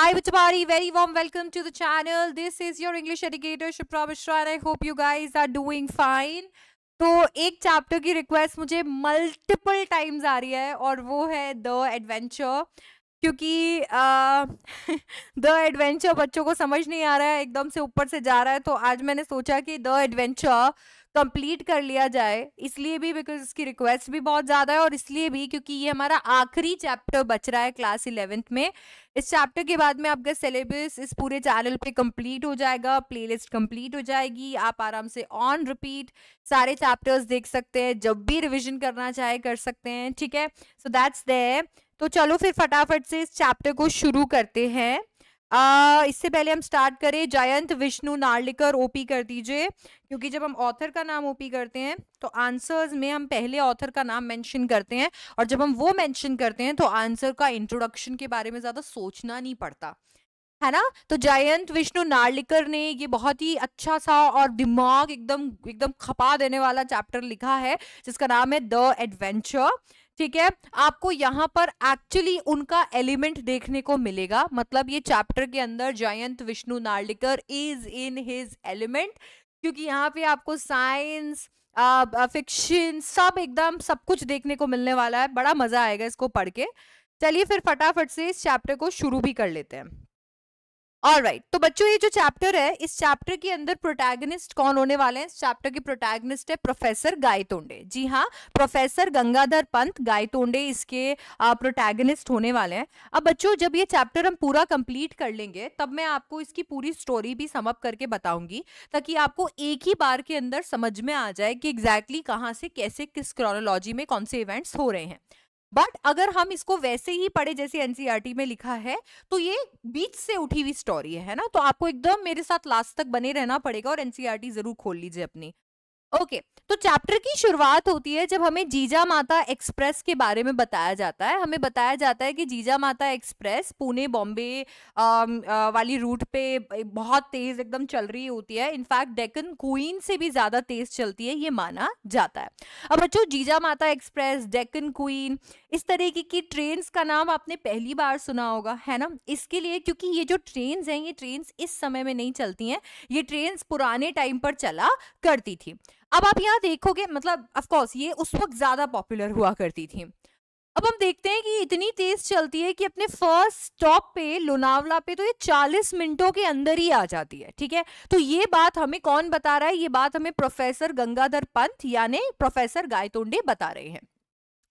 Hi Bachapari, very warm welcome to the channel. This is your English educator Shipra Mishra and I hope you guys are doing fine. तो एक chapter की request मुझे multiple times आ रही है और वो है द एडवेंचर क्योंकि द एडवेंचर बच्चों को समझ नहीं आ रहा है एकदम से ऊपर से जा रहा है तो आज मैंने सोचा कि द एडवेंचर कंप्लीट कर लिया जाए इसलिए भी बिकॉज इसकी रिक्वेस्ट भी बहुत ज़्यादा है और इसलिए भी क्योंकि ये हमारा आखिरी चैप्टर बच रहा है क्लास इलेवेंथ में इस चैप्टर के बाद में आपका सिलेबस इस पूरे चैनल पे कंप्लीट हो जाएगा प्लेलिस्ट कंप्लीट हो जाएगी आप आराम से ऑन रिपीट सारे चैप्टर्स देख सकते हैं जब भी रिविजन करना चाहे कर सकते हैं ठीक है सो दैट्स दे तो चलो फिर फटाफट से इस चैप्टर को शुरू करते हैं इससे पहले हम स्टार्ट करें जयंत विष्णु नार्लिकर ओपी कर दीजिए क्योंकि जब हम ऑथर का नाम ओपी करते हैं तो आंसर्स में हम पहले ऑथर का नाम मेंशन करते हैं और जब हम वो मेंशन करते हैं तो आंसर का इंट्रोडक्शन के बारे में ज़्यादा सोचना नहीं पड़ता है ना तो जयंत विष्णु नार्लिकर ने ये बहुत ही अच्छा सा और दिमाग एकदम एकदम खपा देने वाला चैप्टर लिखा है जिसका नाम है द एडवेंचर ठीक है आपको यहाँ पर एक्चुअली उनका एलिमेंट देखने को मिलेगा मतलब ये चैप्टर के अंदर Jayant Vishnu Narlikar is in his element क्योंकि यहाँ पे आपको साइंस फिक्शन सब एकदम सब कुछ देखने को मिलने वाला है बड़ा मजा आएगा इसको पढ़ के चलिए फिर फटाफट से इस चैप्टर को शुरू भी कर लेते हैं ऑल राइट right. तो बच्चों ये जो चैप्टर है इस चैप्टर के अंदर प्रोटैगनिस्ट कौन होने वाले हैं इस चैप्टर के प्रोटैगनिस्ट है प्रोफेसर गायतोंडे जी हाँ प्रोफेसर गंगाधर पंत गायतोंडे इसके प्रोटैगनिस्ट होने वाले हैं अब बच्चों जब ये चैप्टर हम पूरा कंप्लीट कर लेंगे तब मैं आपको इसकी पूरी स्टोरी भी समअप करके बताऊंगी ताकि आपको एक ही बार के अंदर समझ में आ जाए कि एग्जैक्टली exactly कहाँ से कैसे किस क्रोनोलॉजी में कौन से इवेंट्स हो रहे हैं बट अगर हम इसको वैसे ही पढ़े जैसे एनसीईआरटी e में लिखा है तो ये बीच से उठी हुई स्टोरी है ना तो आपको एकदम मेरे साथ लास्ट तक बने रहना पड़ेगा और एनसीईआरटी e जरूर खोल लीजिए अपनी ओके okay, तो चैप्टर की शुरुआत होती है जब हमें जीजा माता एक्सप्रेस के बारे में बताया जाता है हमें बताया जाता है कि जीजा माता एक्सप्रेस पुणे बॉम्बे वाली रूट पे बहुत तेज एकदम चल रही होती है इनफैक्ट डेकन क्वीन से भी ज़्यादा तेज चलती है ये माना जाता है अब बच्चों जीजा माता एक्सप्रेस डेकन क्वीन इस तरीके की ट्रेन का नाम आपने पहली बार सुना होगा है ना इसके लिए क्योंकि ये जो ट्रेन हैं ये ट्रेन इस समय में नहीं चलती हैं ये ट्रेन पुराने टाइम पर चला करती थी अब आप यहाँ देखोगे मतलब अफकोर्स ये उस वक्त ज़्यादा पॉपुलर हुआ करती थी अब हम देखते हैं कि इतनी तेज चलती है कि अपने फर्स्ट स्टॉप पे लोनावला पे तो ये 40 मिनटों के अंदर ही आ जाती है ठीक है तो ये बात हमें कौन बता रहा है ये बात हमें प्रोफेसर गंगाधर पंत यानी प्रोफेसर गायतोंडे बता रहे हैं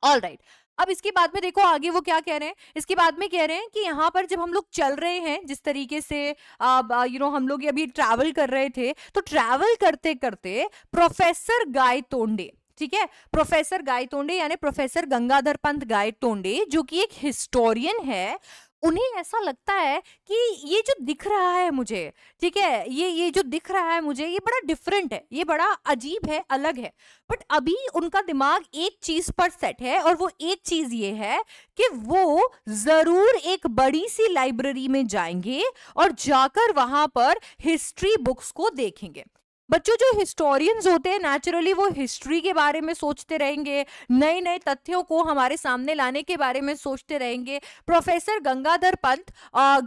ऑल राइट right. अब इसके बाद में देखो आगे वो क्या कह रहे हैं इसके बाद में कह रहे हैं कि यहाँ पर जब हम लोग चल रहे हैं जिस तरीके से यू नो हम लोग अभी ट्रैवल कर रहे थे तो ट्रैवल करते करते प्रोफेसर गाय तोंडे ठीक है प्रोफेसर गाय तोंडे यानी प्रोफेसर गंगाधर पंत गाय तोंडे जो कि एक हिस्टोरियन है उन्हें ऐसा लगता है कि ये जो दिख रहा है मुझे ठीक है ये ये जो दिख रहा है मुझे ये बड़ा डिफरेंट है ये बड़ा अजीब है अलग है बट अभी उनका दिमाग एक चीज पर सेट है और वो एक चीज ये है कि वो जरूर एक बड़ी सी लाइब्रेरी में जाएंगे और जाकर वहां पर हिस्ट्री बुक्स को देखेंगे बच्चों जो हिस्टोरियंस होते हैं नेचुरली वो हिस्ट्री के बारे में सोचते रहेंगे नए नए तथ्यों को हमारे सामने लाने के बारे में सोचते रहेंगे प्रोफेसर गंगाधर पंत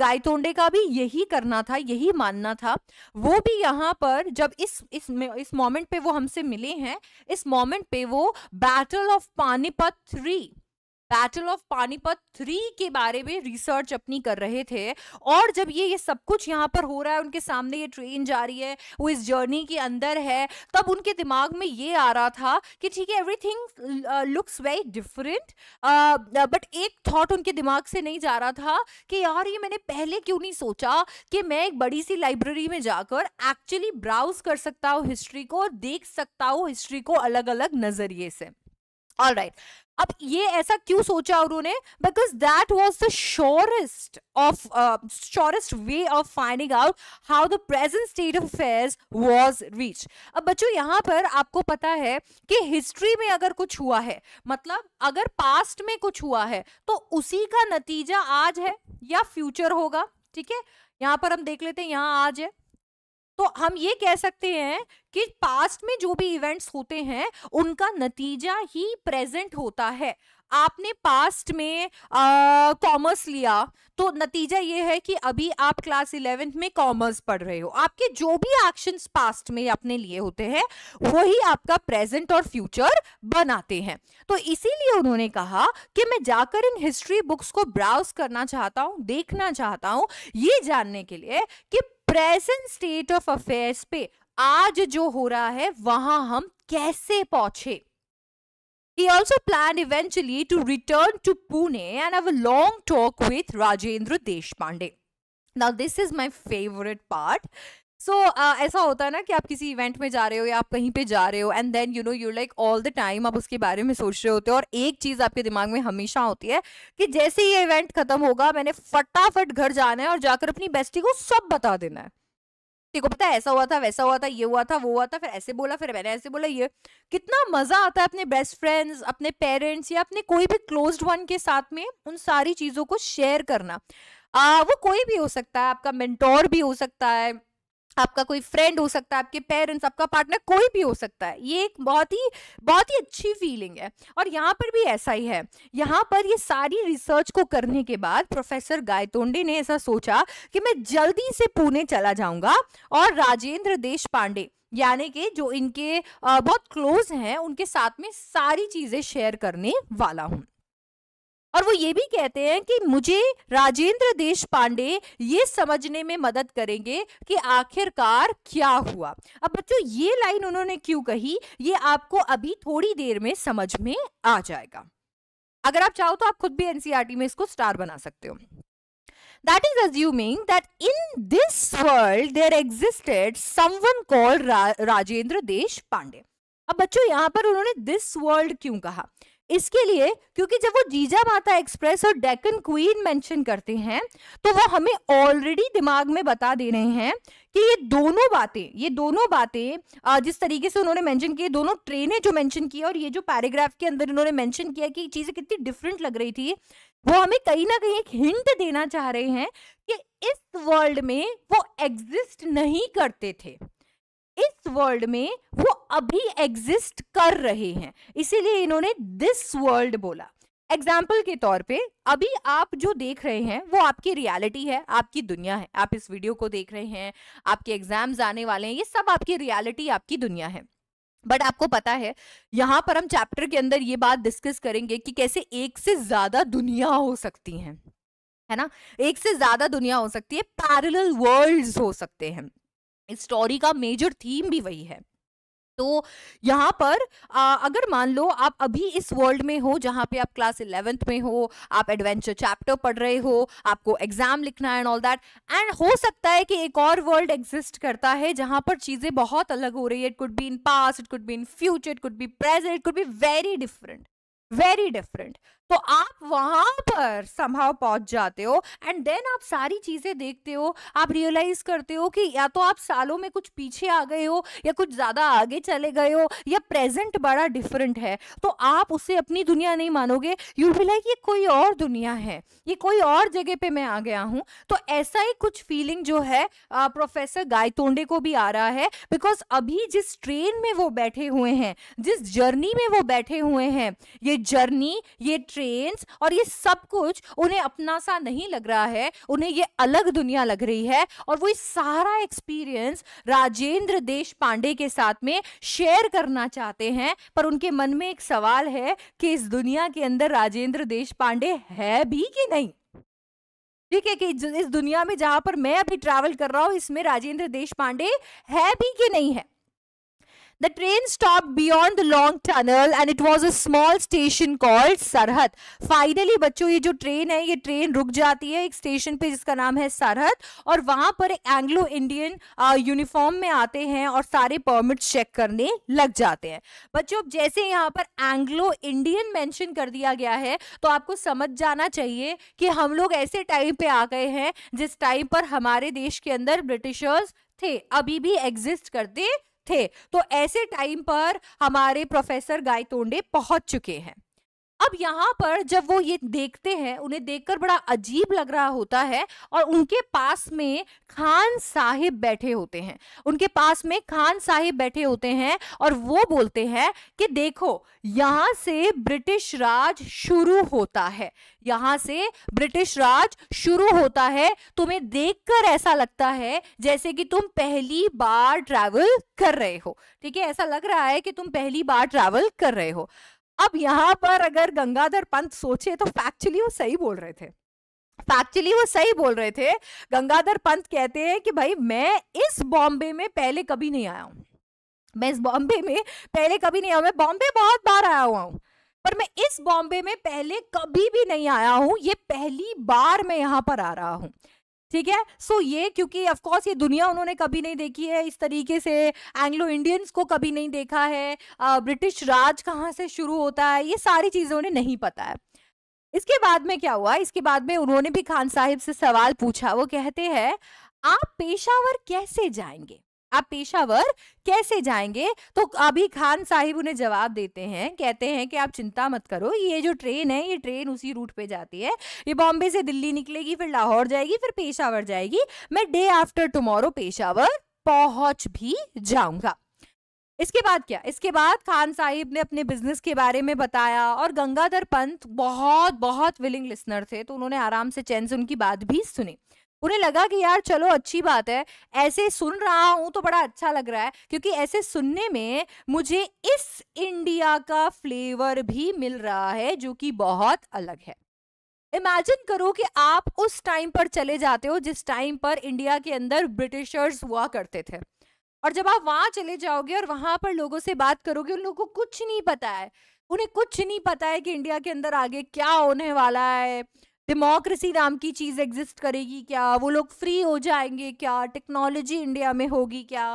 गायतोंडे का भी यही करना था यही मानना था वो भी यहाँ पर जब इस इस इस मोमेंट पे वो हमसे मिले हैं इस मोमेंट पे वो battle of Panipat three battle of Panipat three के बारे में रिसर्च अपनी कर रहे थे और जब ये ये सब कुछ यहाँ पर हो रहा है उनके सामने ये ट्रेन जा रही है वो इस जर्नी के अंदर है तब उनके दिमाग में ये आ रहा था कि ठीक है everything looks very different but एक थॉट उनके दिमाग से नहीं जा रहा था कि यार ये मैंने पहले क्यों नहीं सोचा कि मैं एक बड़ी सी लाइब्रेरी में जाकर एक्चुअली ब्राउज कर सकता हूँ हिस्ट्री को देख सकता हूँ हिस्ट्री को अलग अलग नज़रिए से ऑल राइट अब ये ऐसा क्यों सोचा उन्होंने because that was the surest of surest way of finding out how the present state of affairs was reach अब बच्चों यहाँ पर आपको पता है कि हिस्ट्री में अगर कुछ हुआ है मतलब अगर पास्ट में कुछ हुआ है तो उसी का नतीजा आज है या फ्यूचर होगा ठीक है यहाँ पर हम देख लेते हैं यहाँ आज है तो हम ये कह सकते हैं कि पास्ट में जो भी इवेंट्स होते हैं उनका नतीजा ही प्रेजेंट होता है आपने पास्ट में कॉमर्स लिया तो नतीजा ये है कि अभी आप क्लास इलेवेंथ में कॉमर्स पढ़ रहे हो आपके जो भी एक्शंस पास्ट में आपने लिए होते हैं वही आपका प्रेजेंट और फ्यूचर बनाते हैं तो इसीलिए उन्होंने कहा कि मैं जाकर इन हिस्ट्री बुक्स को ब्राउज करना चाहता हूँ देखना चाहता हूँ ये जानने के लिए कि प्रेजेंट स्टेट ऑफ अफेयर्स पे आज जो हो रहा है वहां हम कैसे पहुंचे He also planned eventually to return to Pune and have a long talk with Rajendra Deshpande. Now, this is my favorite part. So so, uh, ऐसा होता है ना कि आप किसी इवेंट में जा रहे हो या आप कहीं पे जा रहे हो and then you know you like all the time आप उसके बारे में सोच रहे होते हो और एक चीज आपके दिमाग में हमेशा होती है कि जैसे ये इवेंट खत्म होगा मैंने फटाफट घर जाना है और जाकर अपनी बेस्टी को सब बता देना है को पता है ऐसा हुआ था वैसा हुआ था ये हुआ था वो हुआ था फिर ऐसे बोला फिर मैंने ऐसे बोला ये कितना मजा आता है अपने बेस्ट फ्रेंड्स अपने पेरेंट्स या अपने कोई भी क्लोज्ड वन के साथ में उन सारी चीजों को शेयर करना आ, वो कोई भी हो सकता है आपका मेंटोर भी हो सकता है आपका कोई फ्रेंड हो सकता है आपके पेरेंट्स आपका पार्टनर कोई भी हो सकता है ये एक बहुत ही बहुत ही अच्छी फीलिंग है और यहाँ पर भी ऐसा ही है यहाँ पर ये सारी रिसर्च को करने के बाद प्रोफेसर गायतोंडे ने ऐसा सोचा कि मैं जल्दी से पुणे चला जाऊंगा और राजेंद्र देश पांडे यानी कि जो इनके बहुत क्लोज हैं उनके साथ में सारी चीज़ें शेयर करने वाला हूँ और वो ये भी कहते हैं कि मुझे राजेंद्र देश पांडे ये समझने में मदद करेंगे कि आखिरकार क्या हुआ अब बच्चों ये लाइन उन्होंने क्यों कही ये आपको अभी थोड़ी देर में समझ में आ जाएगा अगर आप चाहो तो आप खुद भी एनसीआरटी में इसको स्टार बना सकते हो that is assuming that in this world there existed someone called Rajendra Deshpande अब बच्चों यहाँ पर उन्होंने दिस वर्ल्ड क्यों कहा इसके लिए क्योंकि जब वो जीजा माता एक्सप्रेस और डेकन क्वीन मेंशन करते हैं तो वो हमें ऑलरेडी दिमाग में बता दे रहे हैं कि ये दोनों बातें ये दोनों बातें जिस तरीके से उन्होंने मेंशन की दोनों ट्रेनें जो मेंशन की और ये जो पैराग्राफ के अंदर इन्होंने मेंशन किया कि चीज़ें कितनी डिफरेंट लग रही थी वो हमें कहीं ना कहीं एक हिंट देना चाह रहे हैं कि इस वर्ल्ड में वो एग्जिस्ट नहीं करते थे इस वर्ल्ड में वो अभी एग्जिस्ट कर रहे हैं इसीलिए इन्होंने दिस वर्ल्ड बोला एग्जाम्पल के तौर पे अभी आप जो देख रहे हैं वो आपकी रियलिटी है आपकी दुनिया है आप इस वीडियो को देख रहे हैं आपके एग्जाम्स आने वाले हैं ये सब आपकी रियलिटी आपकी दुनिया है बट आपको पता है यहाँ पर हम चैप्टर के अंदर ये बात डिस्कस करेंगे कि कैसे एक से ज्यादा दुनिया हो सकती हैं है ना एक से ज्यादा दुनिया हो सकती है पैरल वर्ल्ड हो सकते हैं स्टोरी का मेजर थीम भी वही है तो यहाँ पर आ, अगर मान लो आप अभी इस वर्ल्ड में हो जहाँ पे आप क्लास इलेवेंथ में हो आप एडवेंचर चैप्टर पढ़ रहे हो आपको एग्जाम लिखना एंड ऑल दैट एंड हो सकता है कि एक और वर्ल्ड एग्जिस्ट करता है जहाँ पर चीज़ें बहुत अलग हो रही है it could be in past it could be in future it could be present it could be very different very different तो आप वहां पर संभाव पहुंच जाते हो एंड देन आप सारी चीजें देखते हो आप रियलाइज करते हो कि या तो आप सालों में कुछ पीछे आ गए हो या कुछ ज्यादा आगे चले गए हो या प्रेजेंट बड़ा डिफरेंट है तो आप उसे अपनी दुनिया नहीं मानोगे यू फील लाइक ये कोई और दुनिया है ये कोई और जगह पे मैं आ गया हूँ तो ऐसा ही कुछ फीलिंग जो है प्रोफेसर गायतोंडे को भी आ रहा है बिकॉज अभी जिस ट्रेन में वो बैठे हुए हैं जिस जर्नी में वो बैठे हुए हैं ये जर्नी ये ट्रेन ट्रेन और ये सब कुछ उन्हें अपना सा नहीं लग रहा है उन्हें ये अलग दुनिया लग रही है और वो इस सारा एक्सपीरियंस राजेंद्र देश पांडे के साथ में शेयर करना चाहते हैं पर उनके मन में एक सवाल है कि इस दुनिया के अंदर राजेंद्र देश पांडे है भी कि नहीं ठीक है कि इस दुनिया में जहां पर मैं अभी ट्रैवल कर रहा हूं इसमें राजेंद्र देश पांडे है भी कि नहीं है the train stop beyond the long tunnel and it was a small station called Sarhad. Finally बच्चों ये जो ट्रेन है ये ट्रेन रुक जाती है एक स्टेशन पे जिसका नाम है सरहद और वहां पर एक एंग्लो इंडियन यूनिफॉर्म में आते हैं और सारे परमिट्स चेक करने लग जाते हैं बच्चों जैसे यहाँ पर एंग्लो इंडियन मैंशन कर दिया गया है तो आपको समझ जाना चाहिए कि हम लोग ऐसे टाइम पे आ गए हैं जिस टाइम पर हमारे देश के अंदर ब्रिटिशर्स थे अभी भी एग्जिस्ट करते थे तो ऐसे टाइम पर हमारे प्रोफेसर गायतोंडे पहुंच चुके हैं अब यहाँ पर जब वो ये देखते हैं उन्हें देखकर बड़ा अजीब लग रहा होता है और उनके पास में खान साहिब बैठे होते हैं उनके पास में खान साहिब बैठे होते हैं और वो बोलते हैं कि देखो यहाँ से ब्रिटिश राज शुरू होता है यहाँ से ब्रिटिश राज शुरू होता है तुम्हें देखकर ऐसा लगता है जैसे कि तुम पहली बार ट्रैवल कर रहे हो ठीक है ऐसा लग रहा है कि तुम पहली बार ट्रैवल कर रहे हो अब यहाँ पर अगर गंगाधर पंत सोचे तो फैक्चुअली वो सही बोल रहे थे फैक्चुअली वो सही बोल रहे थे गंगाधर पंत कहते हैं कि भाई मैं इस बॉम्बे में पहले कभी नहीं आया हूँ मैं इस बॉम्बे में पहले कभी नहीं आया मैं बॉम्बे बहुत बार आया हुआ हूं पर मैं इस बॉम्बे में पहले कभी भी नहीं आया हूँ ये पहली बार मैं यहां पर आ रहा हूं ठीक है सो so, ये क्योंकि ऑफकोर्स ये दुनिया उन्होंने कभी नहीं देखी है इस तरीके से एंग्लो इंडियंस को कभी नहीं देखा है ब्रिटिश राज कहाँ से शुरू होता है ये सारी चीज़ें उन्हें नहीं पता है इसके बाद में क्या हुआ इसके बाद में उन्होंने भी खान साहिब से सवाल पूछा वो कहते हैं आप पेशावर कैसे जाएंगे आप पेशावर कैसे जाएंगे तो अभी खान साहिब उन्हें जवाब देते हैं कहते हैं कि आप चिंता मत करो ये जो ट्रेन है ये ट्रेन उसी रूट पे जाती है ये बॉम्बे से दिल्ली निकलेगी फिर लाहौर जाएगी फिर पेशावर जाएगी मैं डे आफ्टर टुमारो पेशावर पहुंच भी जाऊंगा इसके बाद क्या इसके बाद खान साहिब ने अपने बिजनेस के बारे में बताया और गंगाधर पंत बहुत बहुत विलिंग लिसनर थे तो उन्होंने आराम से चैन से उनकी बात भी सुनी उन्हें लगा कि यार चलो अच्छी बात है ऐसे सुन रहा हूं तो बड़ा अच्छा लग रहा है क्योंकि ऐसे सुनने में मुझे इस इंडिया का फ्लेवर भी मिल रहा है जो कि बहुत अलग है इमेजिन करो कि आप उस टाइम पर चले जाते हो जिस टाइम पर इंडिया के अंदर ब्रिटिशर्स हुआ करते थे और जब आप वहां चले जाओगे और वहां पर लोगों से बात करोगे उन लोगों को कुछ नहीं पता है उन्हें कुछ नहीं पता है कि इंडिया के अंदर आगे क्या होने वाला है डेमोक्रेसी नाम की चीज़ एग्जिस्ट करेगी क्या वो लोग फ्री हो जाएंगे क्या टेक्नोलॉजी इंडिया में होगी क्या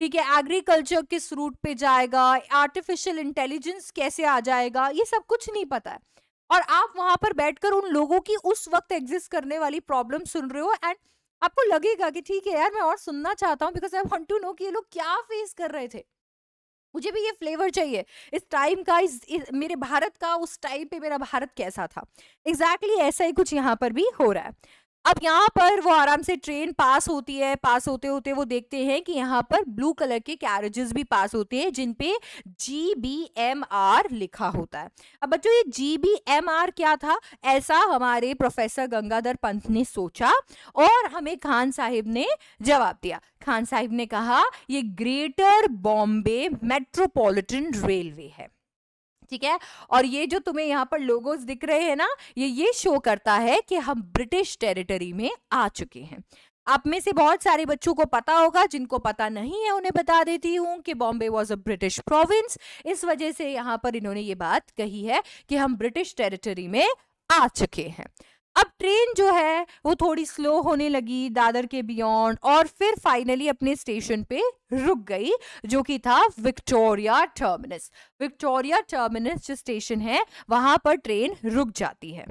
ठीक है एग्रीकल्चर किस रूट पे जाएगा आर्टिफिशियल इंटेलिजेंस कैसे आ जाएगा ये सब कुछ नहीं पता है और आप वहां पर बैठकर उन लोगों की उस वक्त एग्जिस्ट करने वाली प्रॉब्लम सुन रहे हो एंड आपको लगेगा कि ठीक है यार मैं और सुनना चाहता हूँ because I want to know कि ये लोग क्या फेस कर रहे थे मुझे भी ये फ्लेवर चाहिए इस टाइम का इस, इस मेरे भारत का उस टाइम पे मेरा भारत कैसा था एग्जैक्टली exactly ऐसा ही कुछ यहाँ पर भी हो रहा है अब यहाँ पर वो आराम से ट्रेन पास होती है पास होते होते वो देखते हैं कि यहाँ पर ब्लू कलर के कैरेजेस भी पास होते हैं जिन पे जी बी एम आर लिखा होता है अब बच्चों ये जी बी एम आर क्या था ऐसा हमारे प्रोफेसर गंगाधर पंत ने सोचा और हमें खान साहिब ने जवाब दिया खान साहिब ने कहा ये ग्रेटर बॉम्बे मेट्रोपॉलिटन रेलवे है ठीक है और ये जो तुम्हें यहाँ पर लोगोस दिख रहे हैं ना ये ये शो करता है कि हम ब्रिटिश टेरिटरी में आ चुके हैं आप में से बहुत सारे बच्चों को पता होगा जिनको पता नहीं है उन्हें बता देती हूँ कि Bombay was a British province इस वजह से यहाँ पर इन्होंने ये बात कही है कि हम ब्रिटिश टेरिटरी में आ चुके हैं अब ट्रेन जो है वो थोड़ी स्लो होने लगी दादर के बियॉन्ड और फिर फाइनली अपने स्टेशन पे रुक गई जो कि था विक्टोरिया टर्मिनस विक्टोरिया टर्मिनस जो स्टेशन है वहां पर ट्रेन रुक जाती है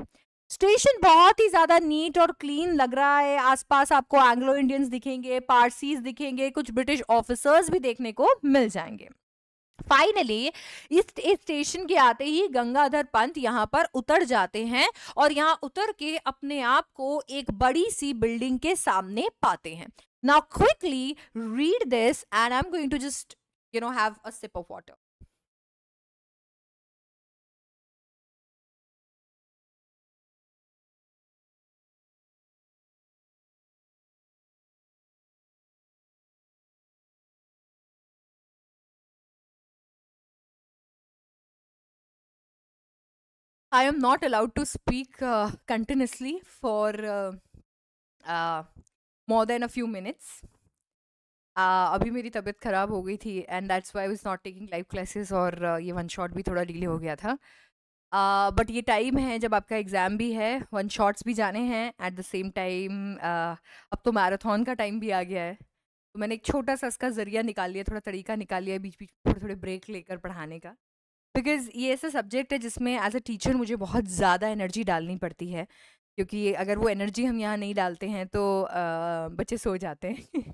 स्टेशन बहुत ही ज़्यादा नीट और क्लीन लग रहा है आसपास आपको एंग्लो इंडियंस दिखेंगे पारसीज दिखेंगे कुछ ब्रिटिश ऑफिसर्स भी देखने को मिल जाएंगे फाइनली इस स्टेशन के आते ही गंगाधर पंत यहाँ पर उतर जाते हैं और यहाँ उतर के अपने आप को एक बड़ी सी बिल्डिंग के सामने पाते हैं now quickly read this and I am going to just you know have a sip of water I am not allowed to speak uh, continuously for uh, uh more than a few minutes. Uh, अभी मेरी तबीयत ख़राब हो गई थी and that's why was not taking live classes और uh, ये one shot भी थोड़ा डिले हो गया था बट uh, ये टाइम है जब आपका एग्ज़ाम भी है वन शॉट्स भी जाने हैं एट द सेम टाइम अब तो मैराथन का टाइम भी आ गया है तो मैंने एक छोटा सा इसका ज़रिया निकाल लिया थोड़ा तरीका निकाल लिया बीच बीच थोड़े थोड़े ब्रेक लेकर पढ़ाने का बिकॉज ये ऐसा सब्जेक्ट है जिसमें एज अ टीचर मुझे बहुत ज़्यादा एनर्जी डालनी पड़ती है क्योंकि अगर वो एनर्जी हम यहाँ नहीं डालते हैं तो आ, बच्चे सो जाते हैं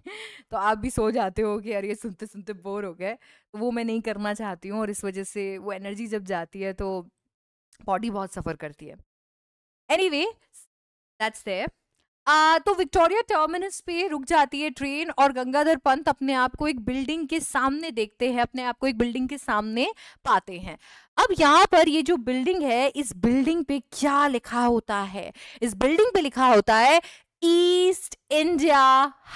तो आप भी सो जाते हो कि यार ये सुनते सुनते बोर हो गए तो वो मैं नहीं करना चाहती हूँ और इस वजह से वो एनर्जी जब जाती है तो बॉडी बहुत सफ़र करती है anyway that's there ah, तो विक्टोरिया टर्मिनस पे रुक जाती है ट्रेन और गंगाधर पंत अपने आप को एक बिल्डिंग के सामने देखते हैं अपने आप को एक बिल्डिंग के सामने पाते हैं अब यहाँ पर ये जो बिल्डिंग है इस बिल्डिंग पे क्या लिखा होता है इस बिल्डिंग पे लिखा होता है East India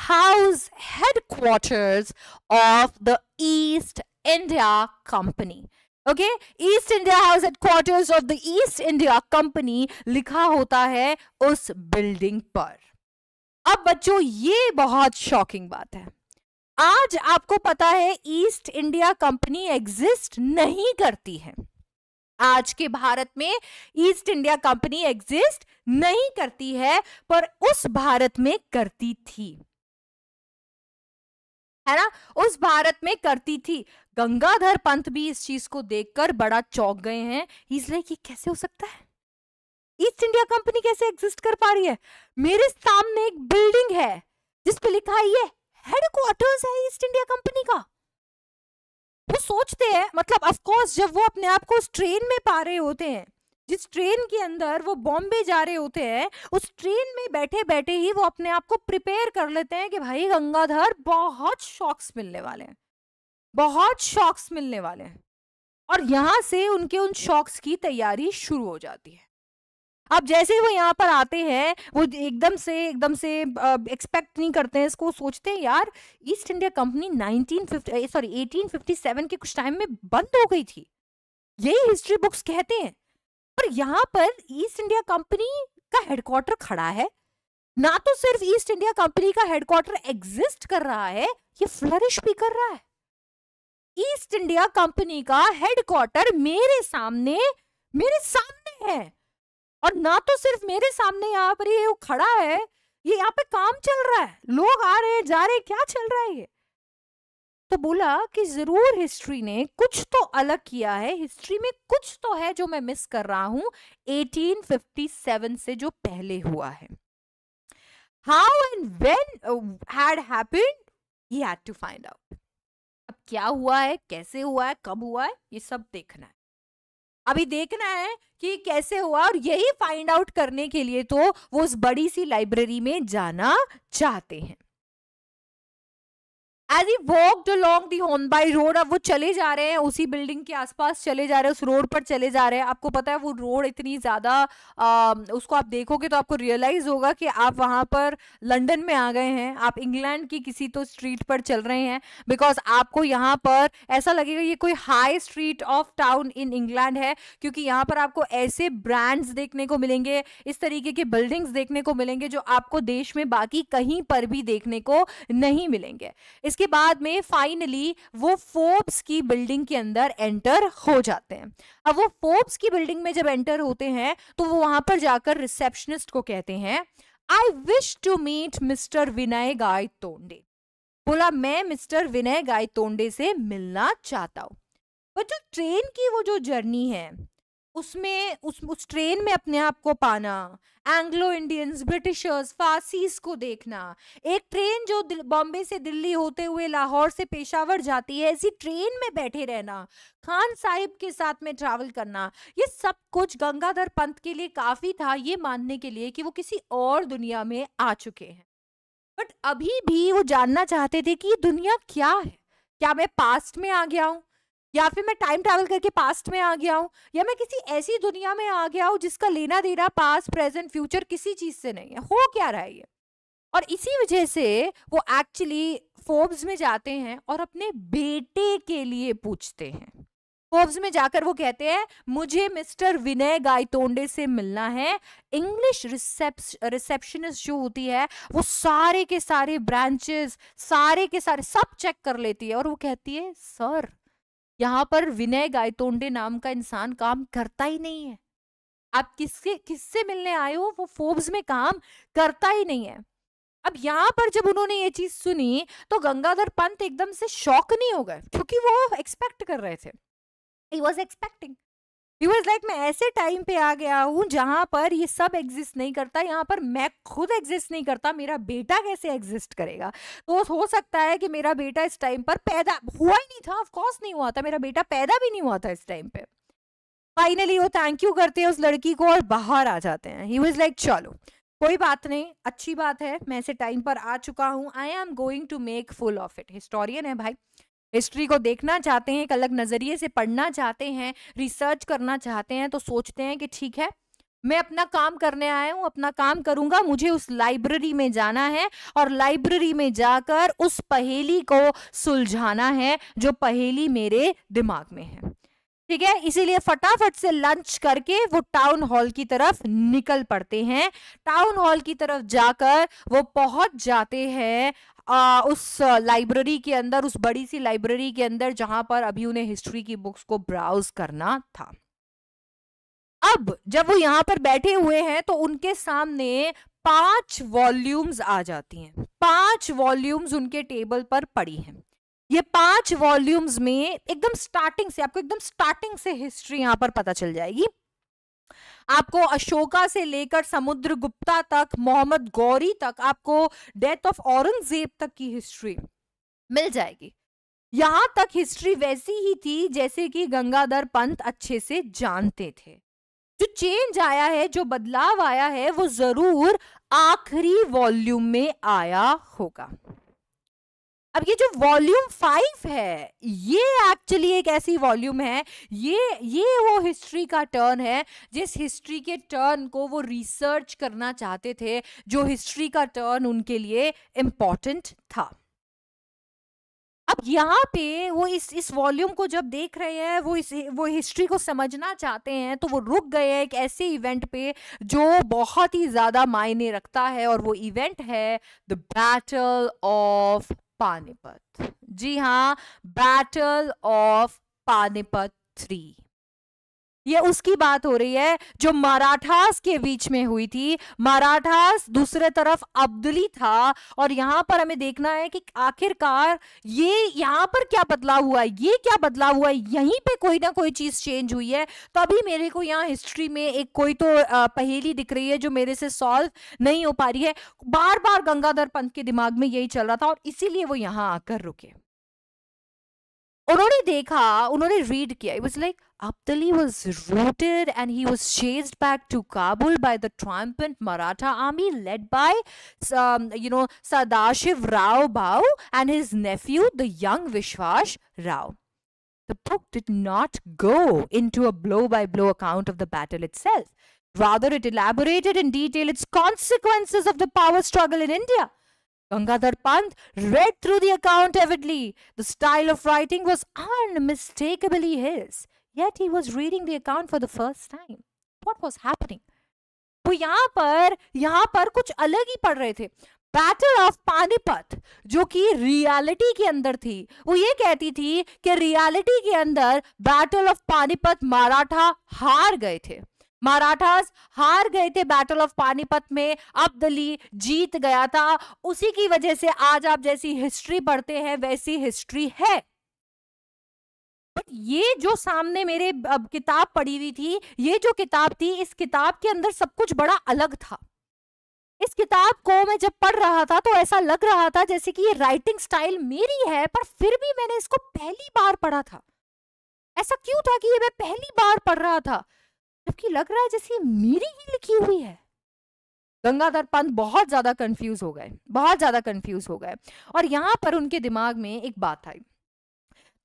House headquarters of the East India Company East India House house headquarters of the east india company लिखा होता है उस बिल्डिंग पर अब बच्चों ये बहुत शॉकिंग बात है आज आपको पता है ईस्ट इंडिया कंपनी एग्जिस्ट नहीं करती है आज के भारत में ईस्ट इंडिया कंपनी एग्जिस्ट नहीं करती है पर उस भारत में करती थी है ना उस भारत में करती थी गंगाधर पंत भी इस चीज को देखकर बड़ा चौंक गए हैं इसलिए कि कैसे हो सकता है ईस्ट इंडिया कंपनी कैसे एग्जिस्ट कर पा रही है मेरे सामने एक बिल्डिंग है जिस पे लिखा है ये हेडक्वार्टर्स है ईस्ट इंडिया कंपनी का वो सोचते हैं मतलब ऑफ कोर्स जब वो अपने आप को उस ट्रेन में पा रहे होते हैं जिस ट्रेन के अंदर वो बॉम्बे जा रहे होते हैं उस ट्रेन में बैठे बैठे ही वो अपने आप को प्रिपेयर कर लेते हैं कि भाई गंगाधर बहुत शॉक्स मिलने वाले हैं बहुत शॉक्स मिलने वाले हैं और यहाँ से उनके उन शॉक्स की तैयारी शुरू हो जाती है अब जैसे ही वो यहाँ पर आते हैं वो एकदम से एकदम से एक्सपेक्ट नहीं करते हैं इसको सोचते हैं यार ईस्ट इंडिया कंपनी 1950 सॉरी 1857 के कुछ टाइम में बंद हो गई थी यही हिस्ट्री बुक्स कहते हैं पर यहाँ पर ईस्ट इंडिया कंपनी का हेडक्वार्टर खड़ा है ना तो सिर्फ ईस्ट इंडिया कंपनी का हेडक्वार्टर एग्जिस्ट कर रहा है ये फ्लरिश भी कर रहा है ईस्ट इंडिया कंपनी का हेडक्वार्टर मेरे सामने मेरे सामने है और ना तो सिर्फ मेरे सामने यहाँ पर ये खड़ा है ये यहाँ पे काम चल रहा है लोग आ रहे हैं जा रहे हैं क्या चल रहा है ये तो बोला कि जरूर हिस्ट्री ने कुछ तो अलग किया है हिस्ट्री में कुछ तो है जो मैं मिस कर रहा हूं 1857 से जो पहले हुआ है how and when had had to find out अब क्या हुआ है कैसे हुआ है कब हुआ है ये सब देखना है अभी देखना है कि कैसे हुआ और यही फाइंड आउट करने के लिए तो वो उस बड़ी सी लाइब्रेरी में जाना चाहते हैं as walk walked long the Hornby road अब वो चले जा रहे हैं उसी बिल्डिंग के आसपास चले जा रहे हैं उस रोड पर चले जा रहे हैं आपको पता है वो रोड इतनी ज़्यादा उसको आप देखोगे तो आपको रियलाइज़ होगा कि आप वहाँ पर लंदन में आ गए हैं आप इंग्लैंड की किसी तो स्ट्रीट पर चल रहे हैं बिकॉज आपको यहाँ पर ऐसा लगेगा ये कोई high street of town in England है क्योंकि यहाँ पर आपको ऐसे ब्रांड्स देखने को मिलेंगे इस तरीके के बिल्डिंग्स देखने को मिलेंगे जो आपको देश में बाकी कहीं पर भी देखने को नहीं मिलेंगे इस इसके बाद में फाइनली वो फोर्ब्स की बिल्डिंग के अंदर एंटर हो जाते हैं अब वो फोर्ब्स की बिल्डिंग में जब एंटर होते हैं तो वो वहां पर जाकर रिसेप्शनिस्ट को कहते हैं I wish to meet mister Vinay Gaitonde बोला मैं मिस्टर विनय गाय तोंडे से मिलना चाहता हूँ पर जो ट्रेन की वो जो जर्नी है उसमें उस उस ट्रेन में अपने आप को पाना एंग्लो इंडियंस ब्रिटिशर्स फारसीस को देखना एक ट्रेन जो बॉम्बे से दिल्ली होते हुए लाहौर से पेशावर जाती है ऐसी ट्रेन में बैठे रहना खान साहिब के साथ में ट्रैवल करना ये सब कुछ गंगाधर पंत के लिए काफ़ी था ये मानने के लिए कि वो किसी और दुनिया में आ चुके हैं बट अभी भी वो जानना चाहते थे कि ये दुनिया क्या है क्या मैं पास्ट में आ गया हूँ या फिर मैं टाइम ट्रैवल करके पास्ट में आ गया हूँ या मैं किसी ऐसी दुनिया में आ गया हूँ जिसका लेना देना पास्ट प्रेजेंट फ्यूचर किसी चीज़ से नहीं है हो क्या रहा है ये और इसी वजह से वो एक्चुअली फोर्ब्स में जाते हैं और अपने बेटे के लिए पूछते हैं फोर्ब्स में जाकर वो कहते हैं मुझे मिस्टर विनय गायतोंडे से मिलना है इंग्लिश रिसेप्शनिस्ट जो होती है वो सारे के सारे ब्रांचेस सारे के सारे सब चेक कर लेती है और वो कहती है सर यहाँ पर विनय गायतोंडे नाम का इंसान काम करता ही नहीं है आप किसके किससे मिलने आए हो वो फोर्ब्स में काम करता ही नहीं है अब यहाँ पर जब उन्होंने ये चीज सुनी तो गंगाधर पंत एकदम से शौक नहीं हो गए क्योंकि वो एक्सपेक्ट कर रहे थे he was expecting because like मैं ऐसे टाइम पे आ गया हूँ जहाँ पर ये सब एग्जिस्ट नहीं करता यहाँ पर मैं खुद एग्जिस्ट नहीं करता मेरा बेटा कैसे एग्जिस्ट करेगा तो हो सकता है कि मेरा बेटा इस टाइम पर पैदा हुआ ही नहीं था ऑफकोर्स नहीं हुआ था मेरा बेटा पैदा भी नहीं हुआ था इस टाइम पे फाइनली वो थैंक यू करते हैं उस लड़की को और बाहर आ जाते हैं ही वॉज लाइक चलो कोई बात नहीं अच्छी बात है मैं ऐसे टाइम पर आ चुका हूँ I am going to make full of it historian है भाई हिस्ट्री को देखना चाहते हैं एक अलग नज़रिए से पढ़ना चाहते हैं रिसर्च करना चाहते हैं तो सोचते हैं कि ठीक है मैं अपना काम करने आया हूँ अपना काम करूंगा मुझे उस लाइब्रेरी में जाना है और लाइब्रेरी में जाकर उस पहेली को सुलझाना है जो पहेली मेरे दिमाग में है ठीक है इसीलिए फटाफट से लंच करके वो टाउन हॉल की तरफ निकल पड़ते हैं टाउन हॉल की तरफ जाकर वो पहुंच जाते हैं आ, उस लाइब्रेरी के अंदर उस बड़ी सी लाइब्रेरी के अंदर जहां पर अभी उन्हें हिस्ट्री की बुक्स को ब्राउज करना था अब जब वो यहाँ पर बैठे हुए हैं तो उनके सामने पांच वॉल्यूम्स आ जाती हैं पांच वॉल्यूम्स उनके टेबल पर पड़ी हैं ये पांच वॉल्यूम्स में एकदम स्टार्टिंग से आपको एकदम स्टार्टिंग से हिस्ट्री यहां पर पता चल जाएगी आपको अशोका से लेकर समुद्र गुप्ता तक मोहम्मद गौरी तक आपको डेथ ऑफ औरंगजेब तक की हिस्ट्री मिल जाएगी यहां तक हिस्ट्री वैसी ही थी जैसे कि गंगाधर पंत अच्छे से जानते थे जो चेंज आया है जो बदलाव आया है वो जरूर आखिरी वॉल्यूम में आया होगा अब ये जो वॉल्यूम फाइव है ये एक्चुअली एक ऐसी वॉल्यूम है ये ये वो हिस्ट्री का टर्न है जिस हिस्ट्री के टर्न को वो रिसर्च करना चाहते थे जो हिस्ट्री का टर्न उनके लिए इम्पॉर्टेंट था अब यहाँ पे वो इस इस वॉल्यूम को जब देख रहे हैं वो इस वो हिस्ट्री को समझना चाहते हैं तो वो रुक गए हैं एक ऐसे इवेंट पे जो बहुत ही ज़्यादा मायने रखता है और वो इवेंट है द बैटल ऑफ पानीपत जी हाँ बैटल ऑफ पानीपत थ्री ये उसकी बात हो रही है जो मराठास के बीच में हुई थी मराठास दूसरे तरफ अब्दली था और यहां पर हमें देखना है कि आखिरकार ये यहां पर क्या बदलाव हुआ है ये क्या बदलाव हुआ है यहीं पे कोई ना कोई चीज चेंज हुई है तभी मेरे को यहाँ हिस्ट्री में एक कोई तो पहेली दिख रही है जो मेरे से सॉल्व नहीं हो पा रही है बार बार गंगाधर पंत के दिमाग में यही चल रहा था और इसीलिए वो यहां आकर रुके उन्होंने देखा उन्होंने रीड किया it was like Abdali was routed and he was chased back to Kabul by the triumphant Maratha army led by, um, you know, Sadashiv Rao Bhau and his nephew, the young Vishwas Rao. The book did not go into a blow by blow account of the battle itself. Rather, it elaborated in detail its consequences of the power struggle in India Gangadhar Pant read through the account avidly. The style of writing was unmistakably his. Yet he was reading the account for the first time. What was happening? वो यहाँ पर यहाँ पर कुछ अलग ही पढ़ रहे थे बैटल ऑफ पानीपत जो कि रियलिटी के अंदर थी वो ये कहती थी कि रियलिटी के अंदर बैटल ऑफ पानीपत मराठा हार गए थे मराठास हार गए थे बैटल ऑफ पानीपत में अब दली जीत गया था उसी की वजह से आज आप जैसी हिस्ट्री पढ़ते हैं वैसी हिस्ट्री है बट ये जो सामने मेरे किताब पढ़ी हुई थी ये जो किताब थी इस किताब के अंदर सब कुछ बड़ा अलग था इस किताब को मैं जब पढ़ रहा था तो ऐसा लग रहा था जैसे कि ये राइटिंग स्टाइल मेरी है पर फिर भी मैंने इसको पहली बार पढ़ा था ऐसा क्यों था कि ये मैं पहली बार पढ़ रहा था जबकि लग रहा है जैसे मेरी ही लिखी हुई है गंगाधर पंत बहुत ज्यादा कंफ्यूज हो गए बहुत ज्यादा कंफ्यूज हो गए और यहाँ पर उनके दिमाग में एक बात आई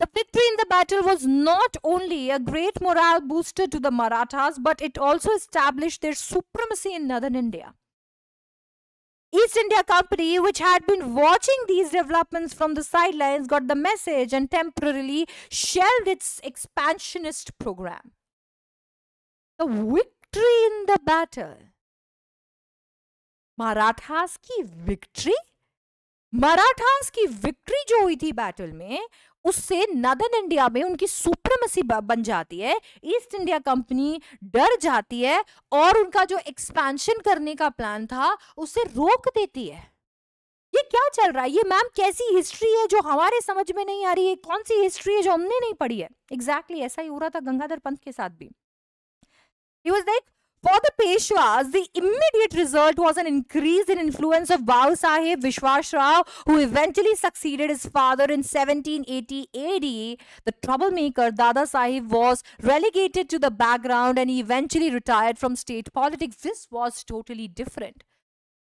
The victory in the battle was not only a great morale booster to the Marathas, but it also established their supremacy in northern India. East India Company, which had been watching these developments from the sidelines, got the message and temporarily shelved its expansionist program. the victory in the battle. Marathas की victory Marathas की victory जो हुई थी battle में उससे northern India में उनकी सुप्रमसी बन जाती है ईस्ट इंडिया कंपनी डर जाती है और उनका जो एक्सपेंशन करने का प्लान था उसे रोक देती है ये क्या चल रहा है ये मैम कैसी हिस्ट्री है जो हमारे समझ में नहीं आ रही है कौन सी हिस्ट्री है जो हमने नहीं पढ़ी है एग्जैक्टली exactly ऐसा ही हो रहा था गंगाधर पंत के साथ भी He was like, for the Peshwas, the immediate result was an increase in influence of Bau Sahib Vishwas Rao, who eventually succeeded his father in 1780 AD. The troublemaker Dada Sahib was relegated to the background and he eventually retired from state politics. This was totally different.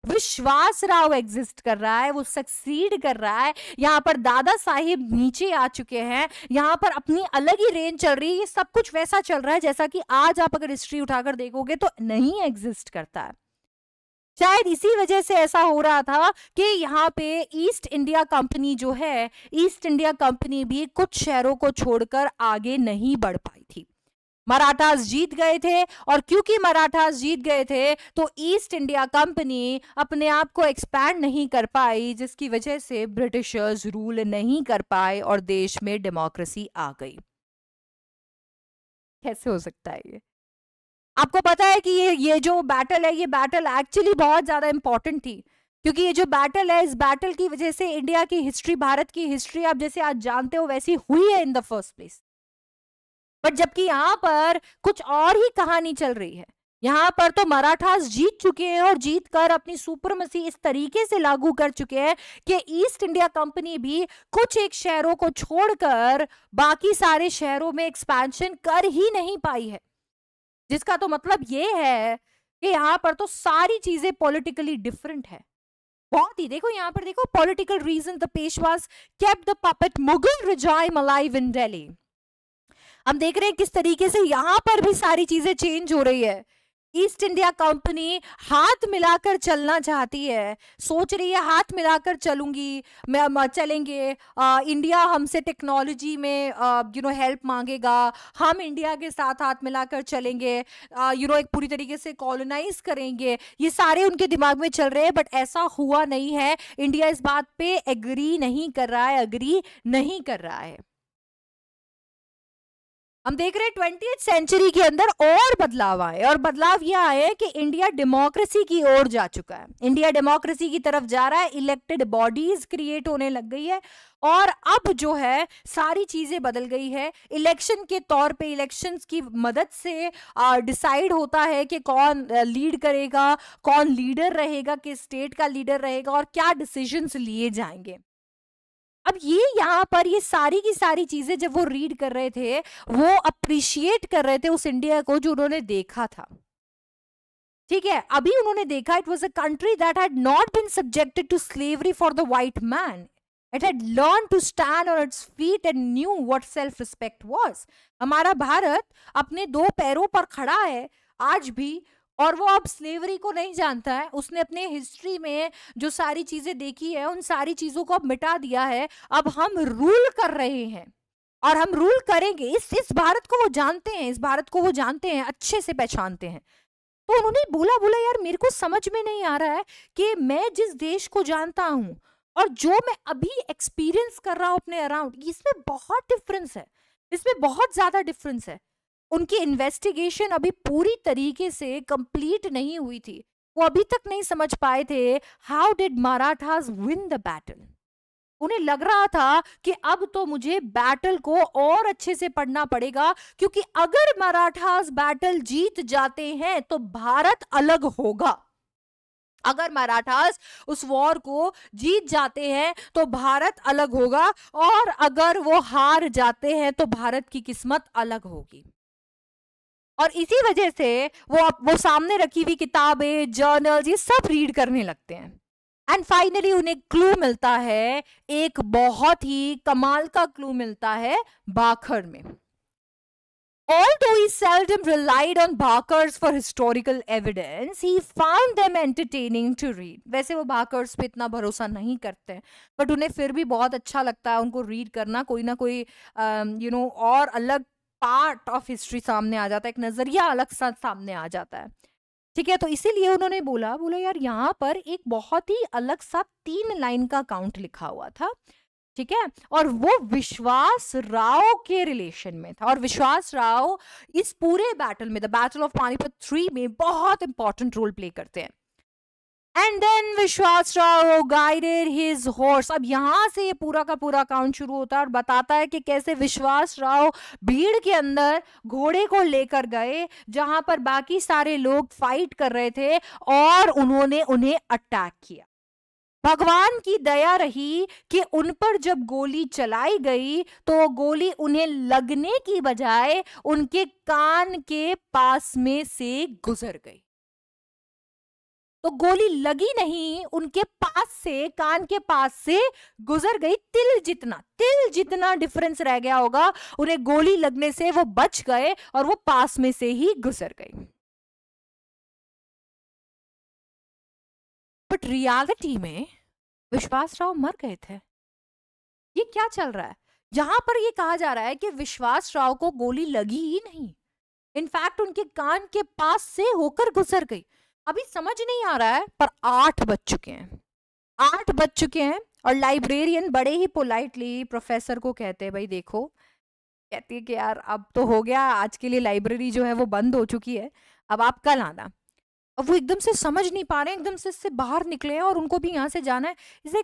विश्वास Rao exist कर रहा है वो succeed कर रहा है यहाँ पर दादा साहिब नीचे आ चुके हैं यहाँ पर अपनी अलग ही रेंज चल रही है ये सब कुछ वैसा चल रहा है जैसा कि आज आप अगर हिस्ट्री उठाकर देखोगे तो नहीं एग्जिस्ट करता है शायद इसी वजह से ऐसा हो रहा था कि यहाँ पे ईस्ट इंडिया कंपनी जो है ईस्ट इंडिया कंपनी भी कुछ शहरों को छोड़कर आगे नहीं बढ़ पाई थी मराठास जीत गए थे और क्योंकि मराठास जीत गए थे तो ईस्ट इंडिया कंपनी अपने आप को एक्सपैंड नहीं कर पाई जिसकी वजह से ब्रिटिशर्स रूल नहीं कर पाए और देश में डेमोक्रेसी आ गई कैसे हो सकता है ये आपको पता है कि ये ये जो बैटल है ये बैटल एक्चुअली बहुत ज़्यादा इंपॉर्टेंट थी क्योंकि ये जो बैटल है इस बैटल की वजह से इंडिया की हिस्ट्री भारत की हिस्ट्री आप जैसे आज जानते हो वैसी हुई है in the first place but जबकि यहाँ पर कुछ और ही कहानी चल रही है यहाँ पर तो मराठास जीत चुके हैं और जीत कर अपनी सुप्रमसी इस तरीके से लागू कर चुके हैं कि ईस्ट इंडिया कंपनी भी कुछ एक शहरों को छोड़कर बाकी सारे शहरों में एक्सपेंशन कर ही नहीं पाई है जिसका तो मतलब ये है कि यहाँ पर तो सारी चीजें पॉलिटिकली डिफरेंट है बहुत ही देखो यहाँ पर देखो political reason the Peshwas kept the puppet Mughal in Delhi हम देख रहे हैं किस तरीके से यहाँ पर भी सारी चीजें चेंज हो रही है ईस्ट इंडिया कंपनी हाथ मिलाकर चलना चाहती है सोच रही है हाथ मिलाकर चलूंगी मैं चलेंगे आ, इंडिया हमसे टेक्नोलॉजी में यू नो हेल्प मांगेगा हम इंडिया के साथ हाथ मिलाकर चलेंगे यू नो एक पूरी तरीके से कॉलोनाइज करेंगे ये सारे उनके दिमाग में चल रहे हैं बट ऐसा हुआ नहीं है इंडिया इस बात पे एग्री नहीं कर रहा है अग्री नहीं कर रहा है हम देख रहे हैं ट्वेंटी सेंचुरी के अंदर और बदलाव आए और बदलाव यह आए कि इंडिया डेमोक्रेसी की ओर जा चुका है इंडिया डेमोक्रेसी की तरफ जा रहा है इलेक्टेड बॉडीज क्रिएट होने लग गई है और अब जो है सारी चीज़ें बदल गई है इलेक्शन के तौर पे इलेक्शंस की मदद से डिसाइड होता है कि कौन लीड करेगा कौन लीडर रहेगा किस स्टेट का लीडर रहेगा और क्या डिसीजंस लिए जाएंगे अब ये यहाँ पर ये सारी की सारी चीजें जब वो रीड कर रहे थे वो अप्रिशिएट कर रहे थे उस इंडिया को जो उन्होंने देखा था ठीक है अभी उन्होंने देखा it was a country that had not been subjected to slavery for the white man it had learn to stand on its feet and knew what self respect was हमारा भारत अपने दो पैरों पर खड़ा है आज भी और वो अब स्लेवरी को नहीं जानता है उसने अपने हिस्ट्री में जो सारी चीज़ें देखी है उन सारी चीज़ों को अब मिटा दिया है अब हम रूल कर रहे हैं और हम रूल करेंगे इस इस भारत को वो जानते हैं इस भारत को वो जानते हैं अच्छे से पहचानते हैं तो उन्होंने बोला बोला यार मेरे को समझ में नहीं आ रहा है कि मैं जिस देश को जानता हूँ और जो मैं अभी एक्सपीरियंस कर रहा हूँ अपने अराउंड इसमें बहुत डिफरेंस है इसमें बहुत ज़्यादा डिफरेंस है उनकी इन्वेस्टिगेशन अभी पूरी तरीके से कंप्लीट नहीं हुई थी वो अभी तक नहीं समझ पाए थे how did Maratha win the battle उन्हें लग रहा था कि अब तो मुझे बैटल को और अच्छे से पढ़ना पड़ेगा क्योंकि अगर मराठास बैटल जीत जाते हैं तो भारत अलग होगा अगर मराठास उस वॉर को जीत जाते हैं तो भारत अलग होगा और अगर वो हार जाते हैं तो भारत की किस्मत अलग होगी और इसी वजह से वो वो सामने रखी हुई किताबें जर्नल ये सब रीड करने लगते हैं एंड फाइनली उन्हें क्लू मिलता है एक बहुत ही कमाल का क्लू मिलता है बाखर में all too he seldom relied on bakhars for historical evidence he found them entertaining to read वैसे वो बाकर्स पे इतना भरोसा नहीं करते हैं बट उन्हें फिर भी बहुत अच्छा लगता है उनको रीड करना कोई ना कोई you um, know you know, और अलग पार्ट ऑफ हिस्ट्री सामने आ जाता है एक नज़रिया अलग सा सामने आ जाता है ठीक है तो इसीलिए उन्होंने बोला बोला यार यहाँ पर एक बहुत ही अलग सा तीन लाइन का काउंट लिखा हुआ था ठीक है और वो विश्वास राव के रिलेशन में था और विश्वास राव इस पूरे बैटल में the battle of Panipat three में बहुत इंपॉर्टेंट रोल प्ले करते हैं एंड देन विश्वास राव गाइडेड हिज हॉर्स अब यहाँ से ये पूरा का पूरा काउंट शुरू होता है और बताता है कि कैसे विश्वास राव भीड़ के अंदर घोड़े को लेकर गए जहाँ पर बाकी सारे लोग फाइट कर रहे थे और उन्होंने उन्हें अटैक किया भगवान की दया रही कि उन पर जब गोली चलाई गई तो गोली उन्हें लगने की बजाय उनके कान के पास में से गुजर गई तो गोली लगी नहीं उनके पास से कान के पास से गुजर गई तिल जितना तिल जितना डिफरेंस रह गया होगा उन्हें गोली लगने से वो बच गए और वो पास में से ही गुजर गई बट रियलिटी में विश्वास राव मर गए थे ये क्या चल रहा है यहां पर ये कहा जा रहा है कि विश्वास राव को गोली लगी ही नहीं इनफैक्ट उनके कान के पास से होकर गुजर गई अभी समझ नहीं आ रहा है पर आठ बज चुके हैं आठ बज चुके हैं और लाइब्रेरियन बड़े ही पोलाइटली प्रोफेसर को कहते हैं भाई देखो कहती है कि यार अब तो हो गया आज के लिए लाइब्रेरी जो है वो बंद हो चुकी है अब आप कल आना अब वो एकदम से समझ नहीं पा रहे हैं एकदम से इससे बाहर निकले हैं और उनको भी यहाँ से जाना है इसे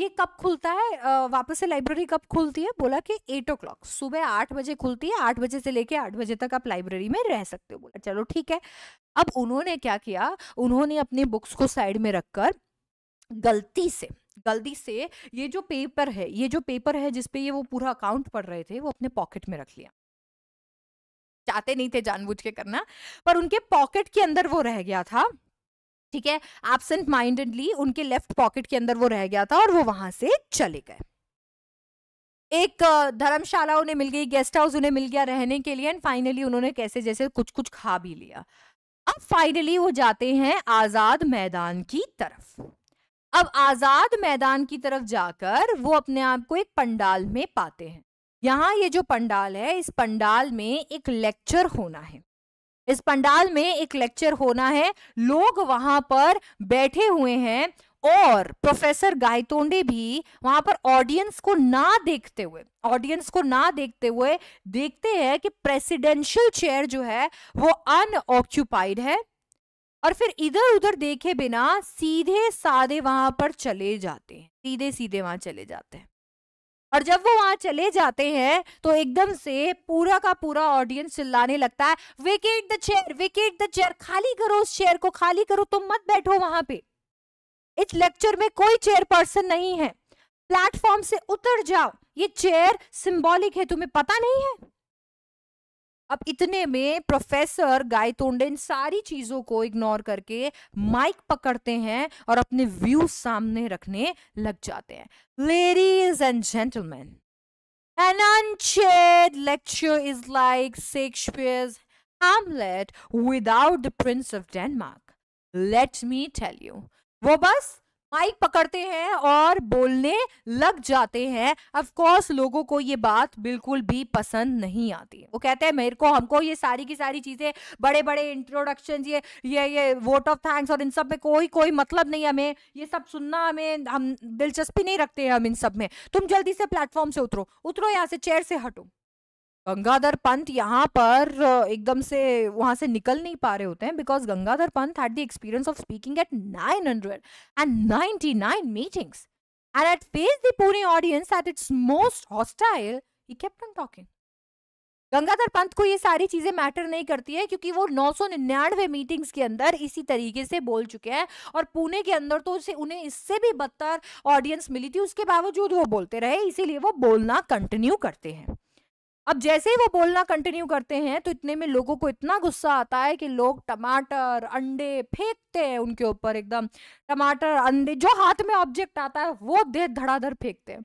ये कब खुलता है वापस से लाइब्रेरी कब खुलती है बोला कि एट ओ क्लॉक सुबह आठ बजे खुलती है आठ बजे से लेके आठ बजे तक आप लाइब्रेरी में रह सकते हो बोला चलो ठीक है अब उन्होंने क्या किया उन्होंने अपनी बुक्स को साइड में रखकर गलती से गलती से ये जो पेपर है ये जो पेपर है जिसपे ये वो पूरा अकाउंट पढ़ रहे थे वो अपने पॉकेट में रख लिया चाहते नहीं थे जानबूझ के करना पर उनके पॉकेट के अंदर वो रह गया था ठीक है एबसेंट माइंडेडली उनके लेफ्ट पॉकेट के अंदर वो रह गया था और वो वहां से चले गए एक धर्मशाला उन्हें मिल गई गेस्ट हाउस उन्हें मिल गया रहने के लिए एंड फाइनली उन्होंने कैसे जैसे कुछ कुछ खा भी लिया अब फाइनली वो जाते हैं आजाद मैदान की तरफ अब आजाद मैदान की तरफ जाकर वो अपने आप को एक पंडाल में पाते हैं यहाँ ये जो पंडाल है इस पंडाल में एक लेक्चर होना है इस पंडाल में एक लेक्चर होना है लोग वहां पर बैठे हुए हैं और प्रोफेसर गायतोंडे भी वहां पर ऑडियंस को ना देखते हुए ऑडियंस को ना देखते हुए देखते हैं कि प्रेसिडेंशियल चेयर जो है वो अनऑक्यूपाइड है और फिर इधर उधर देखे बिना सीधे साधे वहां पर चले जाते हैं सीधे सीधे वहां चले जाते हैं और जब वो वहां चले जाते हैं तो एकदम से पूरा का पूरा ऑडियंस चिल्लाने लगता है vacate the chair vacate the chair खाली करो उस चेयर को खाली करो तुम मत बैठो वहां पे इस लेक्चर में कोई चेयर पर्सन नहीं है प्लेटफॉर्म से उतर जाओ ये चेयर सिंबॉलिक है तुम्हें पता नहीं है अब इतने में प्रोफेसर गायतोंडे इन सारी चीजों को इग्नोर करके माइक पकड़ते हैं और अपने व्यू सामने रखने लग जाते हैं ladies and gentlemen an unchaired lecture is like Shakespeare's Hamlet without the prince of Denmark let me tell you वो बस माइक पकड़ते हैं और बोलने लग जाते हैं ऑफ कोर्स लोगों को ये बात बिल्कुल भी पसंद नहीं आती वो कहते हैं मेरे को हमको ये सारी की सारी चीज़ें बड़े बड़े इंट्रोडक्शन ये ये ये वोट ऑफ थैंक्स और इन सब में कोई कोई मतलब नहीं हमें ये सब सुनना हमें हम दिलचस्पी नहीं रखते हैं हम इन सब में तुम जल्दी से प्लेटफॉर्म से उतरो उतरो यहाँ से चेयर से हटो गंगाधर पंत यहाँ पर एकदम से वहाँ से निकल नहीं पा रहे होते हैं because Gangadhar Pant had the experience of speaking at 900 and 99 meetings and at face the पूरी audience at its most hostile he kept on talking Gangadhar Pant को ये सारी चीजें मैटर नहीं करती है क्योंकि वो नौ सौ निन्यानवे मीटिंग्स के अंदर इसी तरीके से बोल चुके हैं और पुणे के अंदर तो उसे उन्हें इससे भी बदतर ऑडियंस मिली थी उसके बावजूद वो बोलते रहे इसीलिए वो बोलना कंटिन्यू करते हैं अब जैसे ही वो बोलना कंटिन्यू करते हैं तो इतने में लोगों को इतना गुस्सा आता है कि लोग टमाटर अंडे फेंकते हैं उनके ऊपर एकदम टमाटर अंडे जो हाथ में ऑब्जेक्ट आता है वो दे धड़ाधड़ फेंकते हैं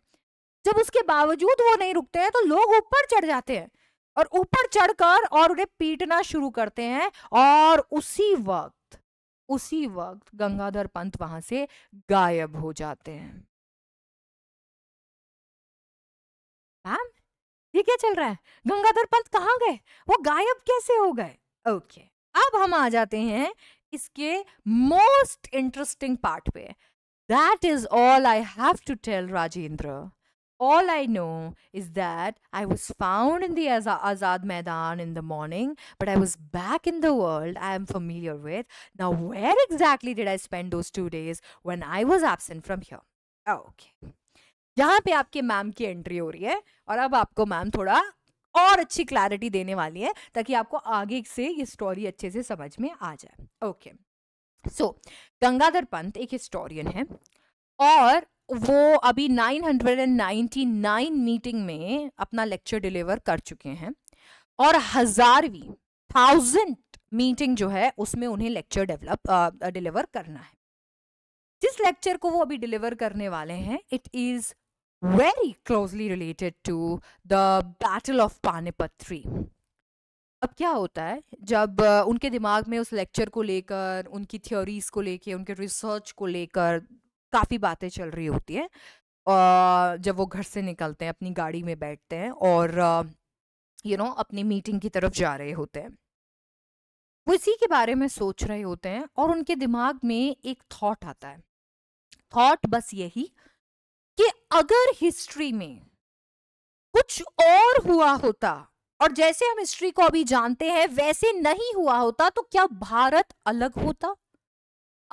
जब उसके बावजूद वो नहीं रुकते हैं तो लोग ऊपर चढ़ जाते हैं और ऊपर चढ़कर और उन्हें पीटना शुरू करते हैं और उसी वक्त उसी वक्त गंगाधर पंत वहां से गायब हो जाते हैं मैम ये क्या चल रहा है गंगाधर पंत कहाँ गए वो गायब कैसे हो गए ओके अब हम आ जाते हैं इसके मोस्ट इंटरेस्टिंग पार्ट पे that is all I have to tell Rajendra All I know is that I was found in the Azad Maidan in the morning, but I was back in the world I am familiar with. Now, where exactly did I spend those two days when I was absent from here? Oh, okay. यहाँ पे आपके ma'am की entry हो रही है और अब आपको मैम थोड़ा और अच्छी क्लैरिटी देने वाली है ताकि आपको आगे से ये स्टोरी अच्छे से समझ में आ जाए ओके सो गंगाधर पंत एक हिस्टोरियन है और वो अभी 999 मीटिंग में अपना लेक्चर डिलीवर कर चुके हैं और हजारवीं थाउजेंड मीटिंग जो है उसमें उन्हें लेक्चर डेवलप डिलीवर करना है जिस लेक्चर को वो अभी डिलीवर करने वाले हैं it is very closely related to the Battle of Panipat 3. अब क्या होता है जब उनके दिमाग में उस लेक्चर को लेकर उनकी थ्योरीज को लेकर उनके रिसर्च को लेकर काफ़ी बातें चल रही होती हैं जब वो घर से निकलते हैं अपनी गाड़ी में बैठते हैं और यू नो अपनी मीटिंग की तरफ जा रहे होते हैं वो इसी के बारे में सोच रहे होते हैं और उनके दिमाग में एक थॉट आता है थॉट बस यही कि अगर हिस्ट्री में कुछ और हुआ होता और जैसे हम हिस्ट्री को अभी जानते हैं वैसे नहीं हुआ होता तो क्या भारत अलग होता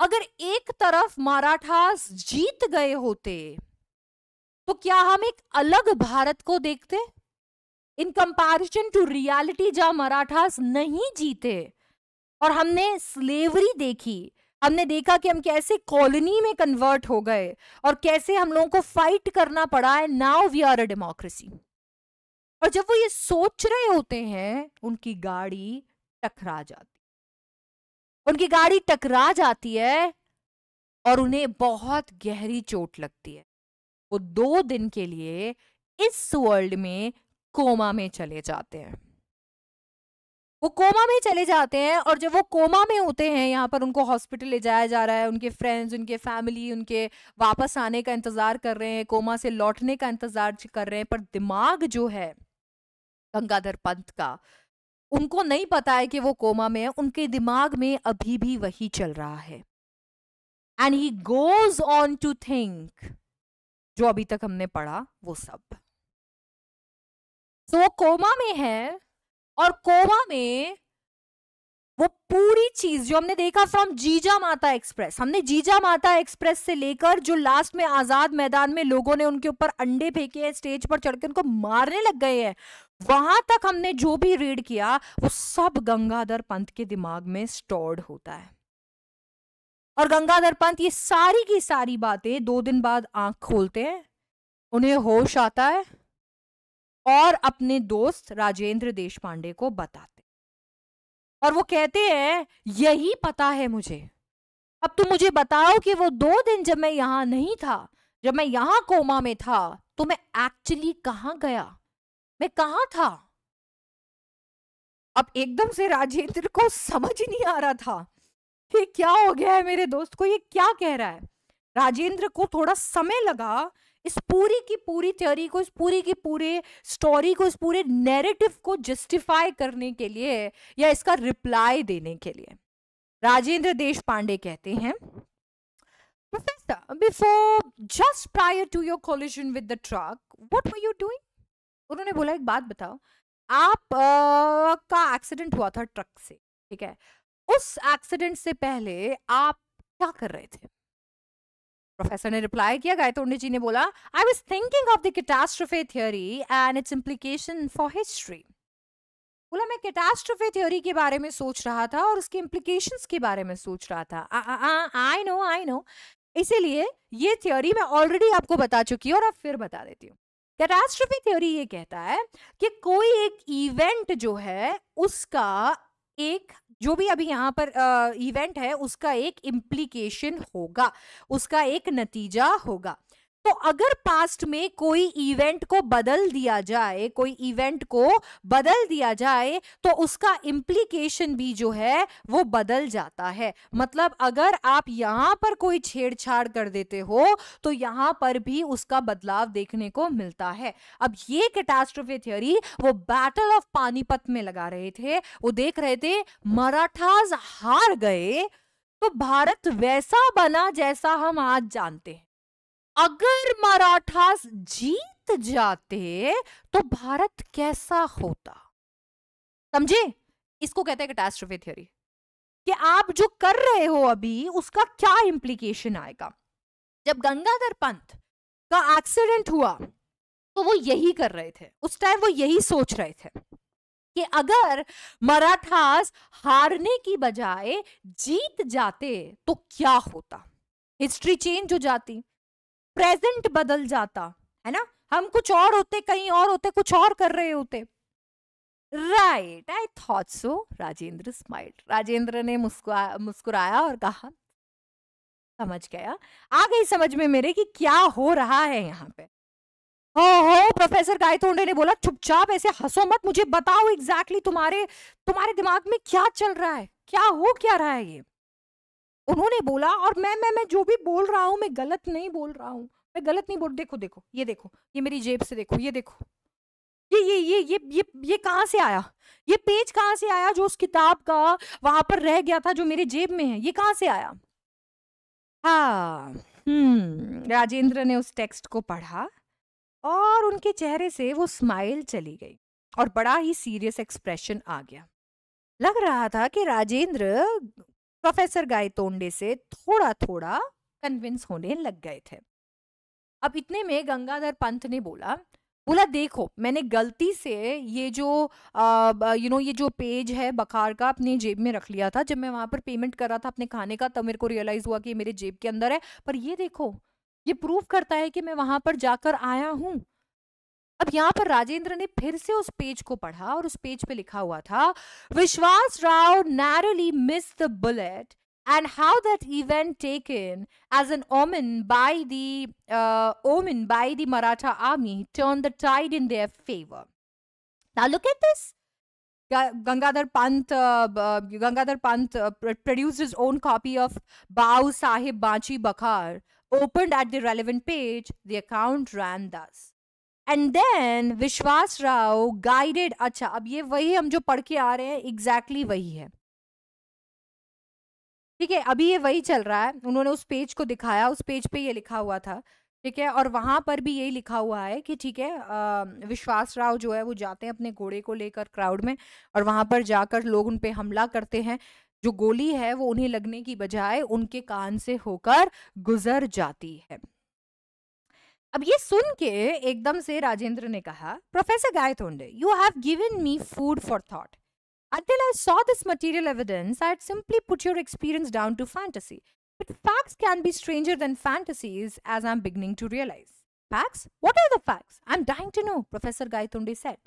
अगर एक तरफ मराठास जीत गए होते तो क्या हम एक अलग भारत को देखते इन कंपैरिजन टू रियलिटी जहां मराठास नहीं जीते और हमने स्लेवरी देखी हमने देखा कि हम कैसे कॉलोनी में कन्वर्ट हो गए और कैसे हम लोगों को फाइट करना पड़ा है now we are a democracy और जब वो ये सोच रहे होते हैं उनकी गाड़ी टकरा जाती उनकी गाड़ी टकरा जाती है और उन्हें बहुत गहरी चोट लगती है वो दो दिन के लिए इस वर्ल्ड में कोमा में चले जाते हैं वो कोमा में चले जाते हैं और जब वो कोमा में होते हैं यहाँ पर उनको हॉस्पिटल ले जाया जा रहा है उनके फ्रेंड्स उनके फैमिली उनके वापस आने का इंतज़ार कर रहे हैं कोमा से लौटने का इंतज़ार कर रहे हैं पर दिमाग जो है गंगाधर पंत का उनको नहीं पता है कि वो कोमा में है उनके दिमाग में अभी भी वही चल रहा है and he goes on to think जो अभी तक हमने पढ़ा वो सब तो so, वो कोमा में है और कोवा में वो पूरी चीज जो हमने देखा फ्रॉम जीजा माता एक्सप्रेस हमने जीजा माता एक्सप्रेस से लेकर जो लास्ट में आजाद मैदान में लोगों ने उनके ऊपर अंडे फेंके हैं स्टेज पर चढ़ के उनको मारने लग गए हैं वहां तक हमने जो भी रीड किया वो सब गंगाधर पंत के दिमाग में स्टोर्ड होता है और गंगाधर पंत ये सारी की सारी बातें दो दिन बाद आंख खोलते हैं उन्हें होश आता है और अपने दोस्त राजेंद्र देश पांडे को बताते और वो कहते हैं यही पता है मुझे अब तुम मुझे बताओ कि वो दो दिन जब मैं यहां नहीं था जब मैं यहां कोमा में था तो मैं एक्चुअली कहा गया मैं कहा था अब एकदम से राजेंद्र को समझ नहीं आ रहा था कि क्या हो गया है मेरे दोस्त को ये क्या कह रहा है राजेंद्र को थोड़ा समय लगा इस पूरी की पूरी थ्योरी को इस पूरी की पूरे स्टोरी को इस पूरे नैरेटिव को जस्टिफाई करने के लिए या इसका रिप्लाई देने के लिए राजेंद्र देश पांडे कहते हैं professor before just prior to your collision with the truck what were you doing उन्होंने बोला एक बात बताओ आप आ, का एक्सीडेंट हुआ था ट्रक से ठीक है उस एक्सीडेंट से पहले आप क्या कर रहे थे प्रोफेसर ने रिप्लाई किया गायतोड़ने जी ने बोला I was thinking of the catastrophe theory and its implication for history बोला मैं कैटास्ट्रोफे थियोरी के बारे में सोच रहा था और उसके इम्प्लीकेशन के बारे में सोच रहा था आई नो आई नो इसीलिए ये थियोरी मैं ऑलरेडी आपको बता चुकी हूँ और अब फिर बता देती हूँ कैटास्ट्रोफी थ्योरी ये कहता है कि कोई एक इवेंट जो है उसका एक जो भी अभी यहाँ पर इवेंट है उसका एक इम्प्लीकेशन होगा उसका एक नतीजा होगा तो अगर पास्ट में कोई इवेंट को बदल दिया जाए कोई इवेंट को बदल दिया जाए तो उसका इम्प्लीकेशन भी जो है वो बदल जाता है मतलब अगर आप यहाँ पर कोई छेड़छाड़ कर देते हो तो यहाँ पर भी उसका बदलाव देखने को मिलता है अब ये कैटास्ट्रोफी थियोरी वो बैटल ऑफ पानीपत में लगा रहे थे वो देख रहे थे मराठाज हार गए तो भारत वैसा बना जैसा हम आज जानते हैं अगर मराठास जीत जाते तो भारत कैसा होता समझे इसको कहते हैं कैटेस्ट्रोफी थियोरी कि आप जो कर रहे हो अभी उसका क्या इंप्लीकेशन आएगा जब गंगाधर पंत का एक्सीडेंट हुआ तो वो यही कर रहे थे उस टाइम वो यही सोच रहे थे कि अगर मराठास हारने की बजाय जीत जाते तो क्या होता हिस्ट्री चेंज हो जाती प्रेजेंट बदल जाता है ना हम कुछ और होते कहीं और होते कुछ और कर रहे होते right I thought so Rajendra smiled Rajendra ने मुस्कुरा मुस्कुराया और कहा समझ गया आ गई समझ में मेरे कि क्या हो रहा है यहाँ पे हो हो प्रोफेसर गायतोंडे ने बोला चुपचाप ऐसे हंसो मत मुझे बताओ एग्जैक्टली exactly तुम्हारे तुम्हारे दिमाग में क्या चल रहा है क्या हो क्या रहा है ये उन्होंने बोला और मैं मैं मैं जो भी बोल रहा हूँ मैं गलत नहीं बोल रहा हूँ मैं गलत नहीं बोल देखो देखो ये देखो ये मेरी जेब से देखो ये देखो ये ये ये ये ये ये कहाँ से आया ये पेज कहाँ से आया जो उस किताब का वहां पर रह गया था जो मेरे जेब में है ये कहाँ से आया हाँ हम्म, राजेंद्र ने उस टेक्स्ट को पढ़ा और उनके चेहरे से वो स्माइल चली गई और बड़ा ही सीरियस एक्सप्रेशन आ गया लग रहा था कि राजेंद्र प्रोफेसर गायतोंडे से थोड़ा थोड़ा कन्विंस होने लग गए थे अब इतने में गंगाधर पंत ने बोला बोला देखो मैंने गलती से ये जो यू नो ये जो पेज है बखार का अपने जेब में रख लिया था जब मैं वहां पर पेमेंट कर रहा था अपने खाने का तब मेरे को रियलाइज़ हुआ कि ये मेरे जेब के अंदर है पर ये देखो ये प्रूफ करता है कि मैं वहां पर जाकर आया हूँ अब यहां पर राजेंद्र ने फिर से उस पेज को पढ़ा और उस पेज पे लिखा हुआ था Vishwas Rao narrowly miss the bullet and how that event taken as an omen by the omen by the Maratha army turn the tide in their favour now look at this Gangadhar Pant Gangadhar Pant produce his own copy of Bhau Sahebanchi Bakhar open at the relevant page the account ran thus and then विश्वास Rao guided अच्छा अब ये वही हम जो पढ़ के आ रहे हैं एग्जैक्टली exactly वही है ठीक है अभी ये वही चल रहा है उन्होंने उस पेज को दिखाया उस पेज पे ये लिखा हुआ था ठीक है और वहां पर भी यही लिखा हुआ है कि ठीक है विश्वास राव जो है वो जाते हैं अपने घोड़े को लेकर क्राउड में और वहां पर जाकर लोग उन पर हमला करते हैं जो गोली है वो उन्हें लगने की बजाय उनके कान से होकर गुजर जाती है अब ये सुन के एकदम से राजेंद्र ने कहा professor Gaitonde you have given me food for thought Until I saw this material evidence, I had simply put your experience down to fantasy. But facts can be stranger than fantasies, as I'm beginning to realize. Facts? What are the facts? I'm dying to know, Professor Gaitunde said.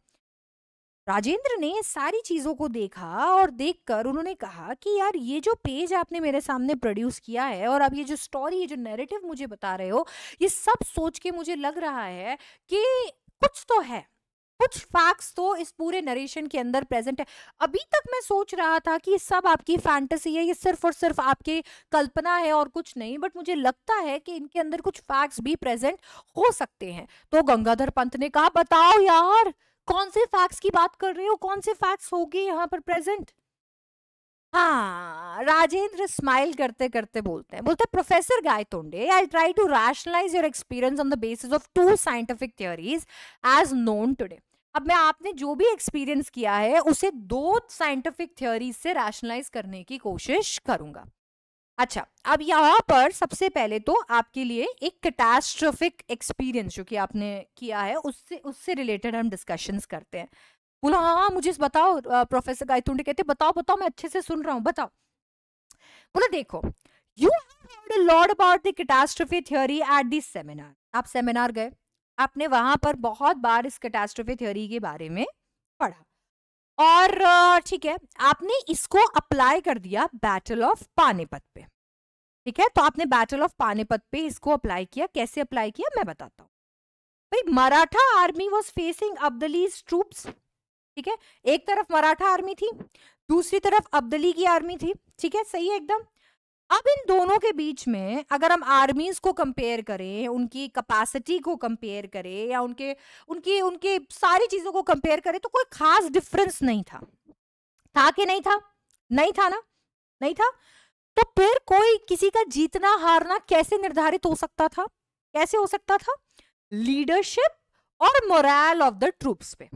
Rajendra ने सारी चीज़ों को देखा और देखकर उन्होंने कहा कि यार ये जो पेज आपने मेरे सामने प्रोड्यूस किया है और अब ये जो स्टोरी ये जो नैरेटिव मुझे बता रहे हो ये सब सोच के मुझे लग रहा है कि कुछ तो है कुछ फैक्ट्स तो इस पूरे नरेशन के अंदर प्रेजेंट है अभी तक मैं सोच रहा था कि ये सब आपकी फैंटेसी है ये सिर्फ और सिर्फ आपके कल्पना है और कुछ नहीं बट मुझे लगता है कि इनके अंदर कुछ फैक्ट्स भी प्रेजेंट हो सकते हैं तो गंगाधर पंत ने कहा बताओ यार कौन से फैक्ट्स की बात कर रहे हो कौन से फैक्ट्स हो गए यहाँ पर प्रेजेंट हाँ राजेंद्र स्माइल करते करते बोलते हैं बोलते हैं professor Gaitonde I try to rationalise your experience on the basis of two scientific theories as known today अब मैं आपने जो भी एक्सपीरियंस किया है उसे दो साइंटिफिक थियोरीज से रैशनलाइज करने की कोशिश करूंगा अच्छा अब यहाँ पर सबसे पहले तो आपके लिए एक कैटास्ट्रोफिक एक्सपीरियंस जो कि आपने किया है उससे उससे रिलेटेड हम डिस्कशंस करते हैं बोला हाँ हाँ मुझे बताओ प्रोफेसर गायतुंडे कहते बताओ बताओ मैं अच्छे से सुन रहा हूँ बताओ बोला देखो you lord uh about the catastrophe theory at this seminar आप सेमिनार गए आपने वहां पर बहुत बार इस कैटास्ट्रोफी थ्योरी के बारे में पढ़ा और ठीक है आपने इसको अप्लाई कर दिया बैटल ऑफ पानीपत पे ठीक है तो आपने बैटल ऑफ पानीपत पे इसको अप्लाई किया कैसे अप्लाई किया मैं बताता हूँ भाई Maratha army was facing Abdali's troops ठीक है एक तरफ मराठा आर्मी थी दूसरी तरफ अब्दली की आर्मी थी ठीक है सही है एकदम अब इन दोनों के बीच में अगर हम आर्मीज को कंपेयर करें उनकी कैपेसिटी को कंपेयर करें या उनके उनकी उनके सारी चीजों को कंपेयर करें तो कोई खास डिफरेंस नहीं था था कि नहीं था नहीं था ना नहीं था तो फिर कोई किसी का जीतना हारना कैसे निर्धारित हो सकता था कैसे हो सकता था लीडरशिप और मोरल ऑफ द ट्रूप्स पे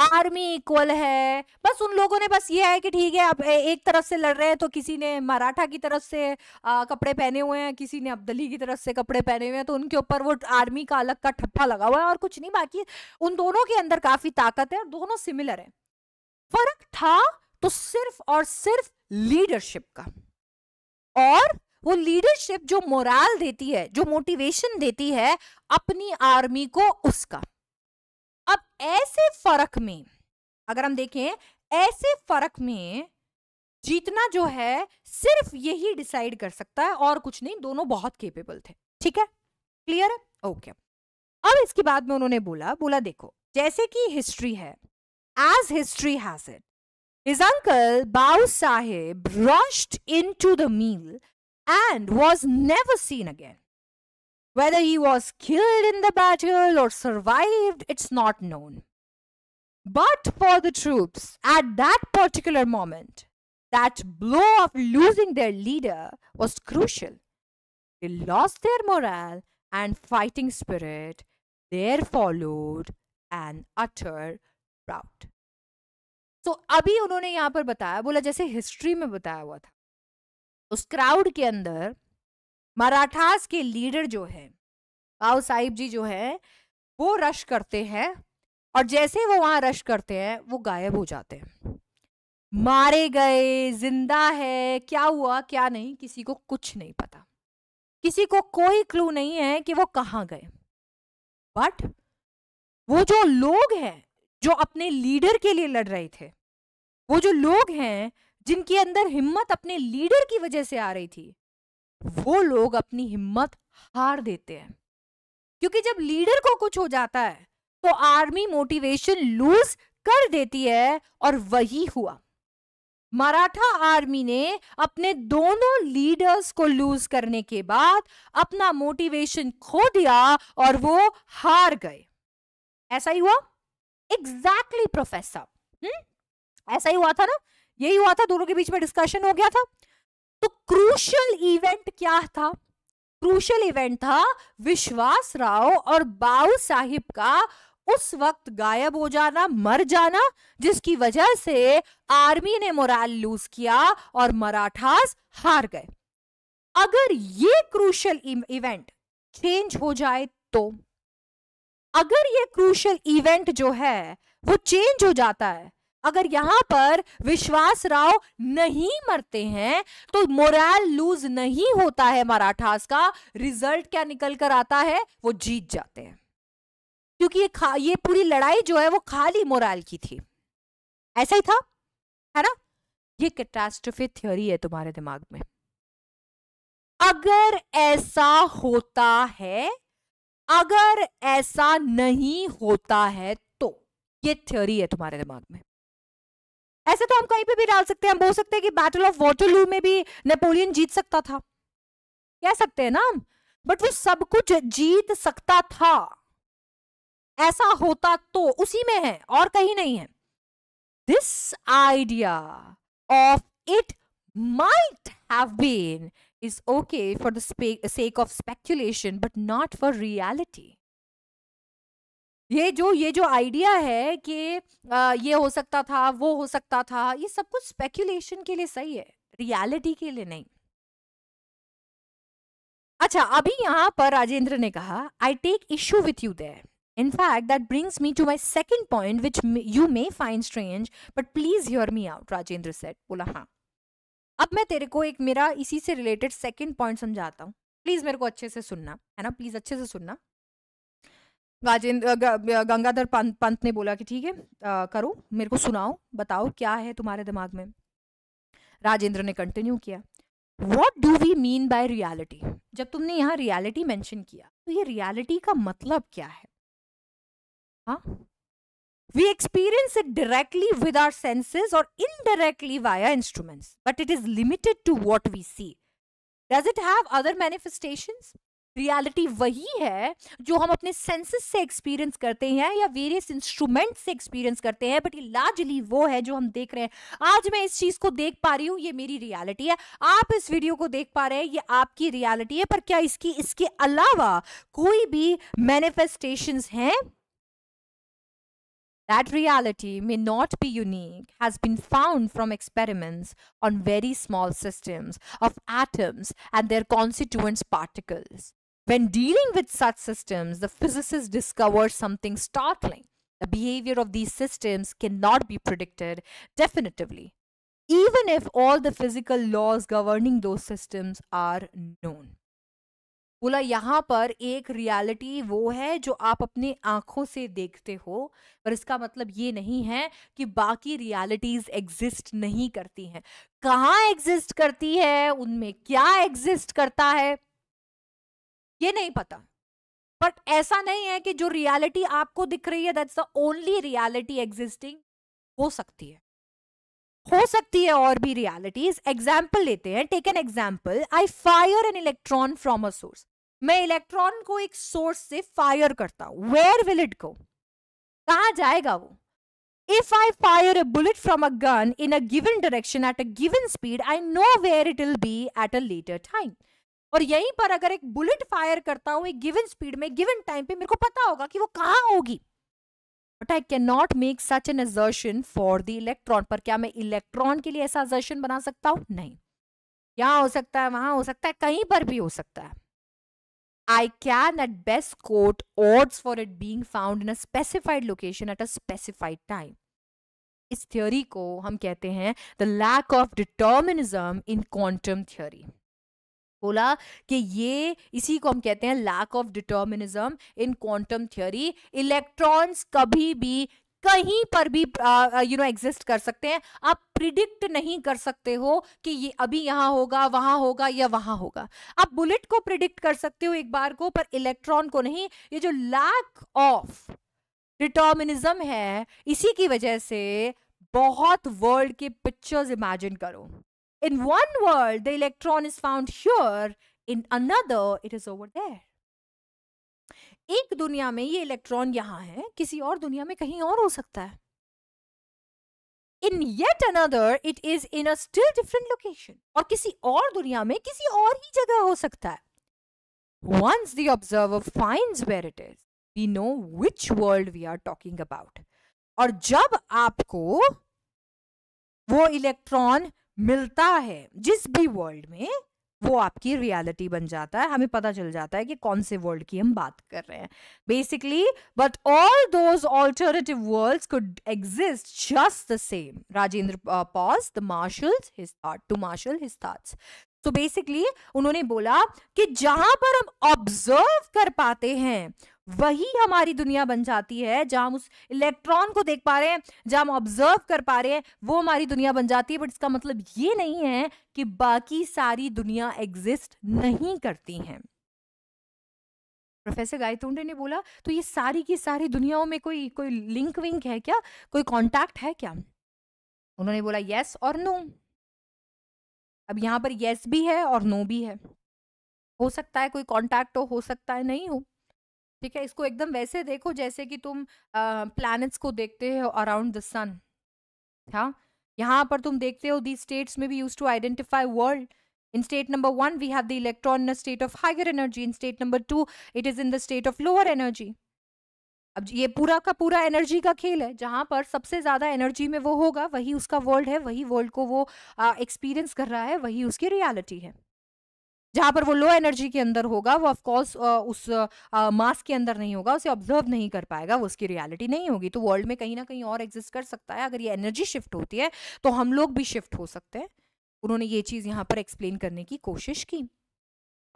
आर्मी इक्वल है बस उन लोगों ने बस ये है कि ठीक है अब एक तरफ से लड़ रहे हैं तो किसी ने मराठा की तरफ से आ, कपड़े पहने हुए हैं किसी ने अब्दली की तरफ से कपड़े पहने हुए हैं तो उनके ऊपर वो आर्मी का अलग का ठप्पा लगा हुआ है और कुछ नहीं बाकी उन दोनों के अंदर काफी ताकत है और दोनों सिमिलर है फर्क था तो सिर्फ और सिर्फ लीडरशिप का और वो लीडरशिप जो मोराल देती है जो मोटिवेशन देती है अपनी आर्मी को उसका अब ऐसे फर्क में अगर हम देखें ऐसे फर्क में जीतना जो है सिर्फ यही डिसाइड कर सकता है और कुछ नहीं दोनों बहुत केपेबल थे ठीक है क्लियर है ओके अब इसके बाद में उन्होंने बोला बोला देखो जैसे कि हिस्ट्री है as history has it His uncle, Saheb Sahib, rushed into the meal and was never seen again. Whether he was killed in the battle or survived, it's not known. But for the troops, at that particular moment, that blow of losing their leader was crucial. They lost their morale and fighting spirit. There followed an utter rout. So, अभी उन्होंने यहाँ पर बताया बोला जैसे history में बताया हुआ था उस क्राउड के अंदर मराठास के लीडर जो है राव साहिब जी जो है वो रश करते हैं और जैसे वो वहां रश करते हैं वो गायब हो जाते हैं मारे गए जिंदा है क्या हुआ क्या नहीं किसी को कुछ नहीं पता किसी को कोई क्लू नहीं है कि वो कहाँ गए बट वो जो लोग हैं जो अपने लीडर के लिए लड़ रहे थे वो जो लोग हैं जिनके अंदर हिम्मत अपने लीडर की वजह से आ रही थी वो लोग अपनी हिम्मत हार देते हैं क्योंकि जब लीडर को कुछ हो जाता है तो आर्मी मोटिवेशन लूज कर देती है और वही हुआ मराठा आर्मी ने अपने दोनों लीडर्स को लूज करने के बाद अपना मोटिवेशन खो दिया और वो हार गए ऐसा ही हुआ एग्जैक्टली हम्म? प्रोफेसर ऐसा ही हुआ था ना यही हुआ था दोनों के बीच में डिस्कशन हो गया था तो क्रूशल इवेंट क्या था क्रूशल इवेंट था विश्वास राव और बाऊ साहिब का उस वक्त गायब हो जाना मर जाना जिसकी वजह से आर्मी ने मोराल लूज किया और मराठास हार गए अगर ये क्रूशल इवेंट चेंज हो जाए तो अगर ये क्रूशल इवेंट जो है वो चेंज हो जाता है अगर यहाँ पर विश्वास राव नहीं मरते हैं तो मोरल लूज नहीं होता है मराठास का रिजल्ट क्या निकल कर आता है वो जीत जाते हैं क्योंकि ये ये पूरी लड़ाई जो है वो खाली मोरल की थी ऐसा ही था है ना ये कैटास्ट्रफी थ्योरी है तुम्हारे दिमाग में अगर ऐसा होता है अगर ऐसा नहीं होता है तो ये थ्योरी है तुम्हारे दिमाग में ऐसे तो हम कहीं पे भी डाल सकते हैं हम बोल सकते हैं कि बैटल ऑफ वॉटरलू में भी नेपोलियन जीत सकता था कह सकते हैं ना हम बट वो सब कुछ जीत सकता था ऐसा होता तो उसी में है और कहीं नहीं है this idea of it might have been is okay for the sake of speculation but not for reality ये जो ये जो आइडिया है कि ये हो सकता था वो हो सकता था ये सब कुछ स्पेक्यूलेशन के लिए सही है रियलिटी के लिए नहीं अच्छा अभी यहाँ पर राजेंद्र ने कहा I take issue with you there in fact that brings me to my second point which you may find strange but please hear me out, Rajendra said. बोला हाँ अब मैं तेरे को एक मेरा इसी से रिलेटेड सेकेंड पॉइंट समझाता हूँ प्लीज़ मेरे को अच्छे से सुनना है ना प्लीज़ अच्छे से सुनना राजेंद्र गंगाधर पंत पंत ने बोला कि ठीक है करो मेरे को सुनाओ बताओ क्या है तुम्हारे दिमाग में राजेंद्र ने कंटिन्यू किया what do we mean by reality जब तुमने यहाँ रियालिटी मैंशन किया तो ये रियालिटी का मतलब क्या है हाँ We experience it directly with our senses or indirectly via instruments, but it is limited to what we see. Does it have other manifestations? Reality वही है जो हम अपने सेंसेस से एक्सपीरियंस करते हैं या वेरियस इंस्ट्रूमेंट से एक्सपीरियंस करते हैं बट ये लार्जली वो है जो हम देख रहे हैं आज मैं इस चीज़ को देख पा रही हूँ ये मेरी रियालिटी है आप इस वीडियो को देख पा रहे हैं ये आपकी रियालिटी है पर क्या इसकी इसके अलावा कोई भी मैनिफेस्टेशन हैं That reality may not be unique, has been found from experiments on very small systems of atoms and their constituent particles. When dealing with such systems, the physicists discovered something startling. The behavior of these systems cannot be predicted definitively, even if all the physical laws governing those systems are known. बोला यहाँ पर एक reality वो है जो आप अपनी आंखों से देखते हो पर इसका मतलब ये नहीं है कि बाकी रियलिटीज़ एग्जिस्ट नहीं करती हैं कहाँ एग्जिस्ट करती है उनमें क्या एग्जिस्ट करता है ये नहीं पता बट ऐसा नहीं है कि जो रियलिटी आपको दिख रही है that's the only reality existing हो सकती है हो सकती है और भी रियलिटीज एग्जाम्पल लेते हैं take an example I fire an electron from a source मैं इलेक्ट्रॉन को एक सोर्स से फायर करता हूं वेयर विल इट गो कहा जाएगा वो if I fire a bullet from a gun in a given direction at a given speed I know where it will be at a later time और यहीं पर अगर एक बुलेट फायर करता हूं एक गिवन स्पीड में गिवन टाइम पे मेरे को पता होगा कि वो कहाँ होगी but I can not make such an assertion for the electron पर क्या मैं इलेक्ट्रॉन के लिए ऐसा एजर्शन बना सकता हूं नहीं यहाँ हो सकता है वहां हो सकता है कहीं पर भी हो सकता है I can at best quote odds for it being found in a specified location at a specified time. इस थ्योरी को हम कहते हैं the lack of determinism in quantum theory बोला कि ये इसी को हम कहते हैं lack of determinism in quantum theory electrons कभी भी कहीं पर भी यू नो एग्जिस्ट कर सकते हैं आप प्रिडिक्ट नहीं कर सकते हो कि ये अभी यहाँ होगा वहाँ होगा या वहाँ होगा आप बुलेट को प्रिडिक्ट कर सकते हो एक बार को पर इलेक्ट्रॉन को नहीं ये जो लैक ऑफ डिटर्मिनिज्म है इसी की वजह से बहुत वर्ल्ड के पिक्चर्स इमेजिन करो In one world, the electron is found here, in another, it is over there. एक दुनिया में ये इलेक्ट्रॉन यहाँ है किसी और दुनिया में कहीं और हो सकता है in yet another it is in a still different location और किसी और दुनिया में किसी और ही जगह हो सकता है once the observer finds where it is we know which world we are talking about और जब आपको वो इलेक्ट्रॉन मिलता है जिस भी वर्ल्ड में वो आपकी रियलिटी बन जाता है हमें पता चल जाता है कि कौन से वर्ल्ड की हम बात कर रहे हैं basically but all those alternative world could exist just the same Rajendra pause the marshal his thought to marshal his thoughts तो बेसिकली उन्होंने बोला कि जहां पर हम ऑब्जर्व कर पाते हैं वही हमारी दुनिया बन जाती है जहां हम उस इलेक्ट्रॉन को देख पा रहे हैं जहां हम ऑब्जर्व कर पा रहे हैं वो हमारी दुनिया बन जाती है बट इसका मतलब ये नहीं है कि बाकी सारी दुनिया एग्जिस्ट नहीं करती हैं प्रोफेसर गायतोंडे ने बोला तो ये सारी की सारी दुनियाओं में कोई कोई लिंक विंक है क्या कोई कॉन्टैक्ट है क्या उन्होंने बोला यस और नो अब यहां पर यस भी है और नो भी है हो सकता है कोई कांटेक्ट हो हो सकता है नहीं हो ठीक है इसको एकदम वैसे देखो जैसे कि तुम प्लैनेट्स को देखते हो अराउंड द सन हाँ यहाँ पर तुम देखते हो दी स्टेट्स में भी use to identify world in state number one we have the electron in state of higher energy in state number two it is in the state of lower energy अब ये पूरा का पूरा एनर्जी का खेल है जहाँ पर सबसे ज़्यादा एनर्जी में वो होगा वही उसका वर्ल्ड है वही वर्ल्ड को वो एक्सपीरियंस कर रहा है वही उसकी रियालिटी है जहां पर वो लो एनर्जी के अंदर होगा वो ऑफकोर्स उस मास के अंदर नहीं होगा उसे ऑब्जर्व नहीं कर पाएगा वो उसकी रियलिटी नहीं होगी तो वर्ल्ड में कहीं ना कहीं और एग्जिस्ट कर सकता है अगर ये एनर्जी शिफ्ट होती है तो हम लोग भी शिफ्ट हो सकते हैं उन्होंने ये चीज़ यहाँ पर एक्सप्लेन करने की कोशिश की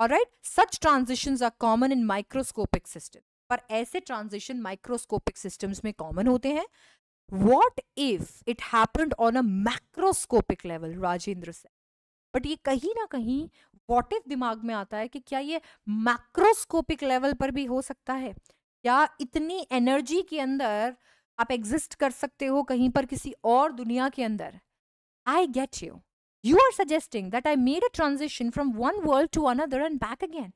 और right such transition are common in microscopic system पर ऐसे ट्रांजिशन माइक्रोस्कोपिक सिस्टम्स में कॉमन होते हैं what if it happened on a macroscopic level Rajendra से बट ये कहीं ना कहीं वॉट इफ दिमाग में आता है कि क्या ये मैक्रोस्कोपिक लेवल पर भी हो सकता है या इतनी एनर्जी के अंदर आप एग्जिस्ट कर सकते हो कहीं पर किसी और दुनिया के अंदर I get you you are suggesting that I made a transition from one world to another and back again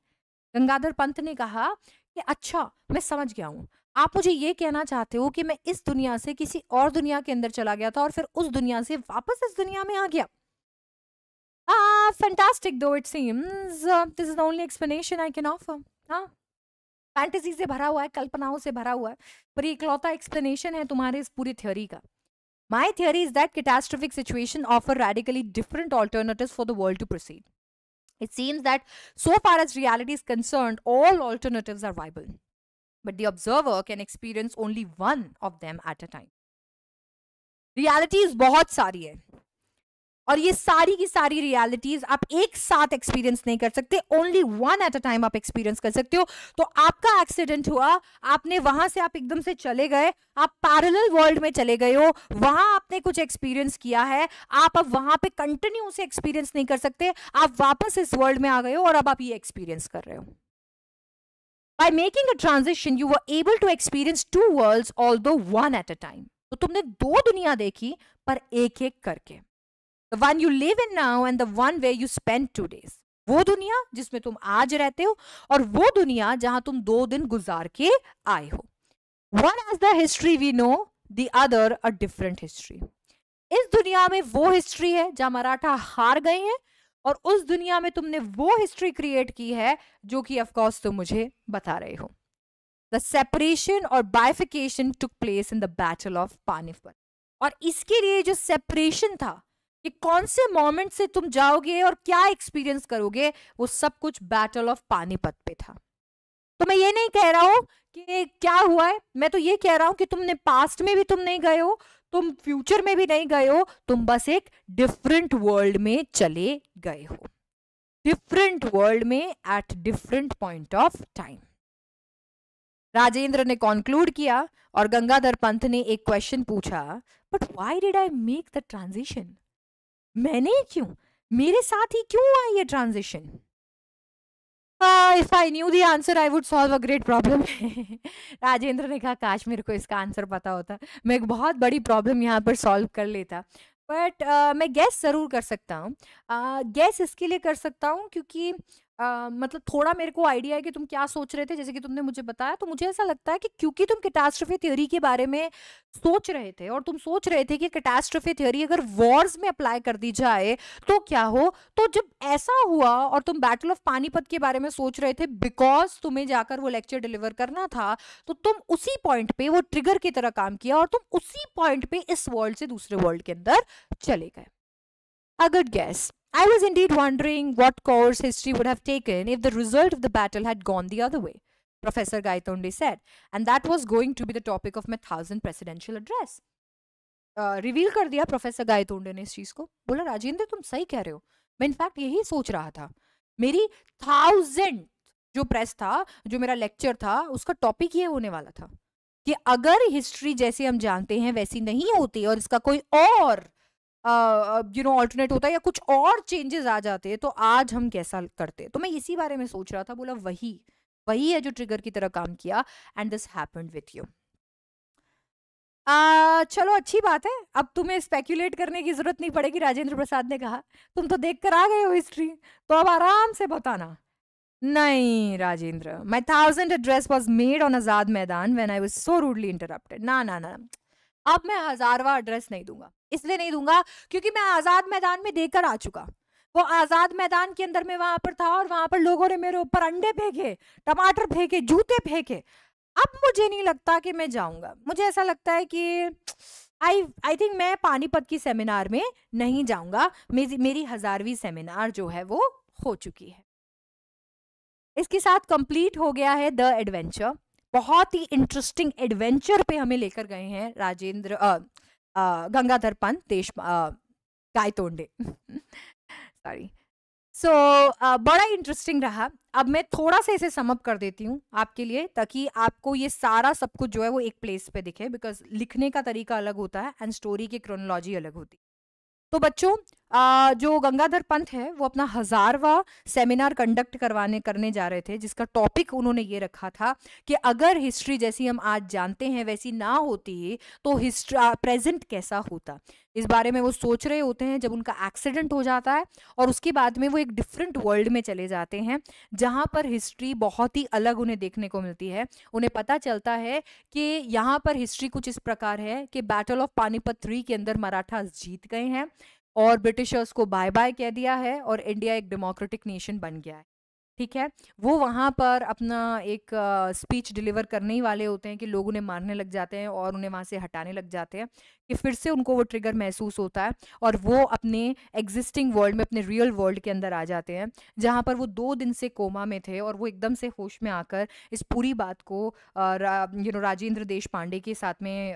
Gangadhar Pant ने कहा कि अच्छा मैं समझ गया हूँ आप मुझे ये कहना चाहते हो कि मैं इस दुनिया से किसी और दुनिया के अंदर चला गया था और फिर उस दुनिया से वापस इस दुनिया में आ गया Ah, fantastic though it seems. Uh, this is the only explanation I can offer. हाँ ah. फैंटेसी से भरा हुआ है कल्पनाओं से भरा हुआ है पर ये इकलौता एक्सप्लेनेशन है तुम्हारे इस पूरी theory My theory is that catastrophic situations offer radically different alternatives for the world to proceed. It seems that, so far as reality is concerned, all alternatives are viable. But the observer can experience only one of them at a time. Reality is सारी है और ये सारी की सारी realities आप एक साथ एक्सपीरियंस नहीं कर सकते only one at a time आप एक्सपीरियंस कर सकते हो तो आपका एक्सीडेंट हुआ आपने वहां से आप एकदम से चले गए आप पैरेलल वर्ल्ड में चले गए हो वहां आपने कुछ एक्सपीरियंस किया है आप अब वहां पे कंटिन्यू से एक्सपीरियंस नहीं कर सकते आप वापस इस वर्ल्ड में आ गए हो और अब आप ये एक्सपीरियंस कर रहे हो making a a you you able to experience two world although one at a time तो तुमने दो दुनिया देखी पर एक एक करके The one you live in now and the one where you spend two days वो दुनिया जिसमें तुम आज रहते हो और वो दुनिया जहां तुम दो दिन गुजार के आए हो one as the history we know the other a different history इस दुनिया में वो हिस्ट्री है जहां मराठा हार गए हैं और उस दुनिया में तुमने वो हिस्ट्री क्रिएट की है जो कि ऑफकोर्स तुम मुझे बता रहे हो द सेपरेशन और bifurcation took place in the battle of Panipat और इसके लिए जो सेपरेशन था कि कौन से मोमेंट से तुम जाओगे और क्या एक्सपीरियंस करोगे वो सब कुछ बैटल ऑफ पानीपत पे था तो मैं ये नहीं कह रहा हूं कि क्या हुआ है मैं तो ये कह रहा हूं कि तुमने पास्ट में भी तुम नहीं गए हो तुम फ्यूचर में भी नहीं गए हो तुम बस एक डिफरेंट वर्ल्ड में चले गए हो डिफरेंट वर्ल्ड में at different point of time Rajendra ने कॉन्क्लूड किया और गंगाधर पंथ ने एक क्वेश्चन पूछा but why did I make the transition मैंने क्यों मेरे साथ ही क्यों हुआ ये transition if I knew the answer I would solve a great problem Rajendra ने कहा काश मेरे को इसका आंसर पता होता मैं एक बहुत बड़ी प्रॉब्लम यहाँ पर सॉल्व कर लेता बट uh, मैं गैस ज़रूर कर सकता हूँ गैस uh, इसके लिए कर सकता हूँ क्योंकि मतलब थोड़ा मेरे को आइडिया है कि तुम क्या सोच रहे थे जैसे कि तुमने मुझे बताया तो मुझे ऐसा लगता है कि क्योंकि तुम कैटास्ट्रफी थ्योरी के बारे में सोच रहे थे और तुम सोच रहे थे कि कैटास्ट्रफी थ्योरी अगर वॉर्स में अप्लाई कर दी जाए तो क्या हो तो जब ऐसा हुआ और तुम बैटल ऑफ पानीपत के बारे में सोच रहे थे बिकॉज तुम्हें जाकर वो लेक्चर डिलीवर करना था तो तुम उसी पॉइंट पे वो ट्रिगर की तरह काम किया और तुम उसी पॉइंट पे इस वर्ल्ड से दूसरे वर्ल्ड के अंदर चले गए a good guess I was indeed wondering what course history would have taken if the result of the battle had gone the other way, Professor Gaitonde said, and that was going to be the topic of my thousand presidential address. Reveal कर दिया professor Gaitonde ने इस चीज़ को बोला राजेंद्र तुम सही कह रहे हो मैं इनफैक्ट यही सोच रहा था मेरी थाउजेंड जो प्रेस था जो मेरा लेक्चर था उसका टॉपिक ये होने वाला था कि अगर हिस्ट्री जैसे हम जानते हैं वैसी नहीं होती और इसका कोई और यू नो ऑल्टरनेट होता है या कुछ और चेंजेस आ जाते तो आज हम कैसा करते तो मैं इसी बारे में सोच रहा था बोला वही वही है जो ट्रिगर की तरह काम किया and this happened with you चलो अच्छी बात है अब तुम्हें स्पेक्यूलेट करने की जरूरत नहीं पड़ेगी राजेंद्र प्रसाद ने कहा तुम तो देख कर आ गए हो हिस्ट्री तो अब आराम से बताना नहीं Rajendra my thousand address was made on Azad Maidan when I was so rudely interrupted ना ना ना अब मैं हजारवा एड्रेस नहीं दूंगा इसलिए नहीं दूंगा क्योंकि मैं आज़ाद मैदान में देकर आ चुका वो आज़ाद मैदान के अंदर में वहां पर था और वहां पर लोगों ने मेरे ऊपर अंडे फेंके टमाटर फेंके जूते फेंके अब मुझे नहीं लगता कि मैं जाऊंगा मुझे ऐसा लगता है कि आई आई थिंक मैं पानीपत की सेमिनार में नहीं जाऊंगा मेरी मेरी हज़ारवीं सेमिनार जो है वो हो चुकी है इसके साथ कंप्लीट हो गया है द एडवेंचर बहुत ही इंटरेस्टिंग एडवेंचर पे हमें लेकर गए हैं राजेंद्र गंगाधर पंत देश गायतोंडे सॉरी सो बड़ा इंटरेस्टिंग रहा अब मैं थोड़ा सा इसे समअप कर देती हूँ आपके लिए ताकि आपको ये सारा सब कुछ जो है वो एक प्लेस पे दिखे बिकॉज लिखने का तरीका अलग होता है एंड स्टोरी की क्रोनोलॉजी अलग होती है तो बच्चों जो गंगाधर पंत है वो अपना हजारवा सेमिनार कंडक्ट करवाने करने जा रहे थे जिसका टॉपिक उन्होंने ये रखा था कि अगर हिस्ट्री जैसी हम आज जानते हैं वैसी ना होती तो हिस्ट्री प्रेजेंट कैसा होता इस बारे में वो सोच रहे होते हैं जब उनका एक्सीडेंट हो जाता है और उसके बाद में वो एक डिफरेंट वर्ल्ड में चले जाते हैं जहाँ पर हिस्ट्री बहुत ही अलग उन्हें देखने को मिलती है उन्हें पता चलता है कि यहाँ पर हिस्ट्री कुछ इस प्रकार है कि बैटल ऑफ पानीपत थ्री के अंदर मराठा जीत गए हैं और ब्रिटिशर्स को बाय बाय कह दिया है और इंडिया एक डेमोक्रेटिक नेशन बन गया है ठीक है वो वहाँ पर अपना एक स्पीच डिलीवर करने ही वाले होते हैं कि लोग उन्हें मारने लग जाते हैं और उन्हें वहाँ से हटाने लग जाते हैं कि फिर से उनको वो ट्रिगर महसूस होता है और वो अपने एग्जिस्टिंग वर्ल्ड में अपने रियल वर्ल्ड के अंदर आ जाते हैं जहाँ पर वो दो दिन से कोमा में थे और वो एकदम से होश में आकर इस पूरी बात को यू नो राजेंद्र देश पांडे के साथ में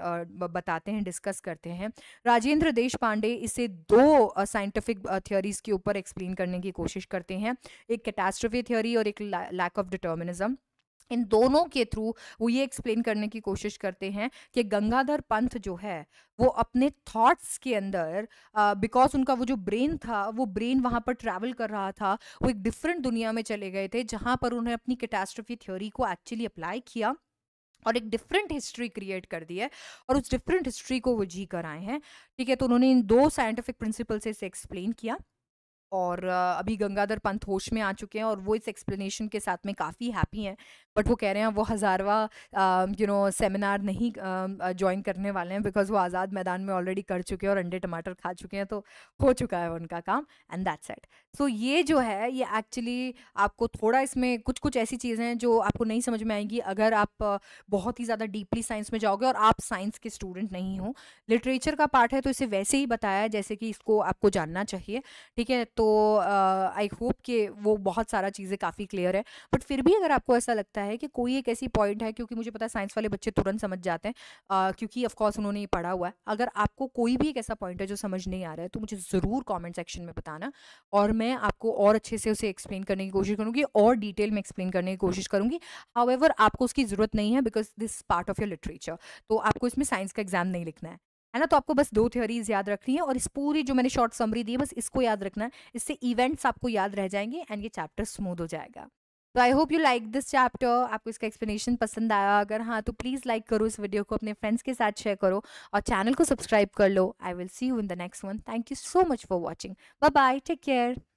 बताते हैं डिस्कस करते हैं राजेंद्र देश पांडे इसे दो साइंटिफिक थियोरीज के ऊपर एक्सप्लेन करने की कोशिश करते हैं एक कैटास्ट्रफी थ्योरी और एक लैक ऑफ डिटर्मिनिज्म इन दोनों के थ्रू वो ये एक्सप्लेन करने की कोशिश करते हैं कि गंगाधर पंथ जो है वो अपने थॉट्स के अंदर बिकॉज uh, उनका वो जो ब्रेन था वो ब्रेन वहाँ पर ट्रैवल कर रहा था वो एक डिफरेंट दुनिया में चले गए थे जहाँ पर उन्होंने अपनी कैटास्ट्रफी थ्योरी को एक्चुअली अप्लाई किया और एक डिफरेंट हिस्ट्री क्रिएट कर दी है और उस डिफरेंट हिस्ट्री को वो जी कर आए हैं ठीक है तो उन्होंने इन दो साइंटिफिक प्रिंसिपल से इसे एक्सप्लेन किया और अभी गंगाधर पंत होश में आ चुके हैं और वो इस एक्सप्लेनेशन के साथ में काफ़ी हैप्पी हैं बट वो कह रहे हैं वो हज़ारवा यू नो सेमिनार नहीं ज्वाइन करने वाले हैं बिकॉज वो आज़ाद मैदान में ऑलरेडी कर चुके हैं और अंडे टमाटर खा चुके हैं तो हो चुका है उनका काम एंड दैट्स एट सो ये जो है ये एक्चुअली आपको थोड़ा इसमें कुछ कुछ ऐसी चीज़ें हैं जो आपको नहीं समझ में आएंगी अगर आप बहुत ही ज़्यादा डीपली साइंस में जाओगे और आप साइंस के स्टूडेंट नहीं हो लिटरेचर का पार्ट है तो इसे वैसे ही बताया जैसे कि इसको आपको जानना चाहिए ठीक है तो आई होप कि वो बहुत सारा चीज़ें काफ़ी क्लियर है बट फिर भी अगर आपको ऐसा लगता है कि कोई एक ऐसी पॉइंट है क्योंकि मुझे पता है साइंस वाले बच्चे तुरंत समझ जाते हैं uh, क्योंकि ऑफकोर्स उन्होंने ये पढ़ा हुआ है अगर आपको कोई भी एक ऐसा पॉइंट है जो समझ नहीं आ रहा है तो मुझे ज़रूर कॉमेंट सेक्शन में बताना और मैं आपको और अच्छे से उसे एक्सप्लेन करने की कोशिश करूँगी और डिटेल में एक्सप्लेन करने की कोशिश करूँगी हाउ आपको उसकी ज़रूरत नहीं है because this part of your literature तो आपको इसमें साइंस का एग्जाम नहीं लिखना है है ना तो आपको बस दो थ्योरीज याद रखनी है और इस पूरी जो मैंने शॉर्ट समरी दी है बस इसको याद रखना है इससे इवेंट्स आपको याद रह जाएंगे एंड ये चैप्टर स्मूथ हो जाएगा तो I hope you like this chapter आपको इसका एक्सप्लेनेशन पसंद आया अगर हाँ तो प्लीज़ लाइक करो इस वीडियो को अपने फ्रेंड्स के साथ शेयर करो और चैनल को सब्सक्राइब कर लो I will see you in the next one thank you so much for watching bye bye take care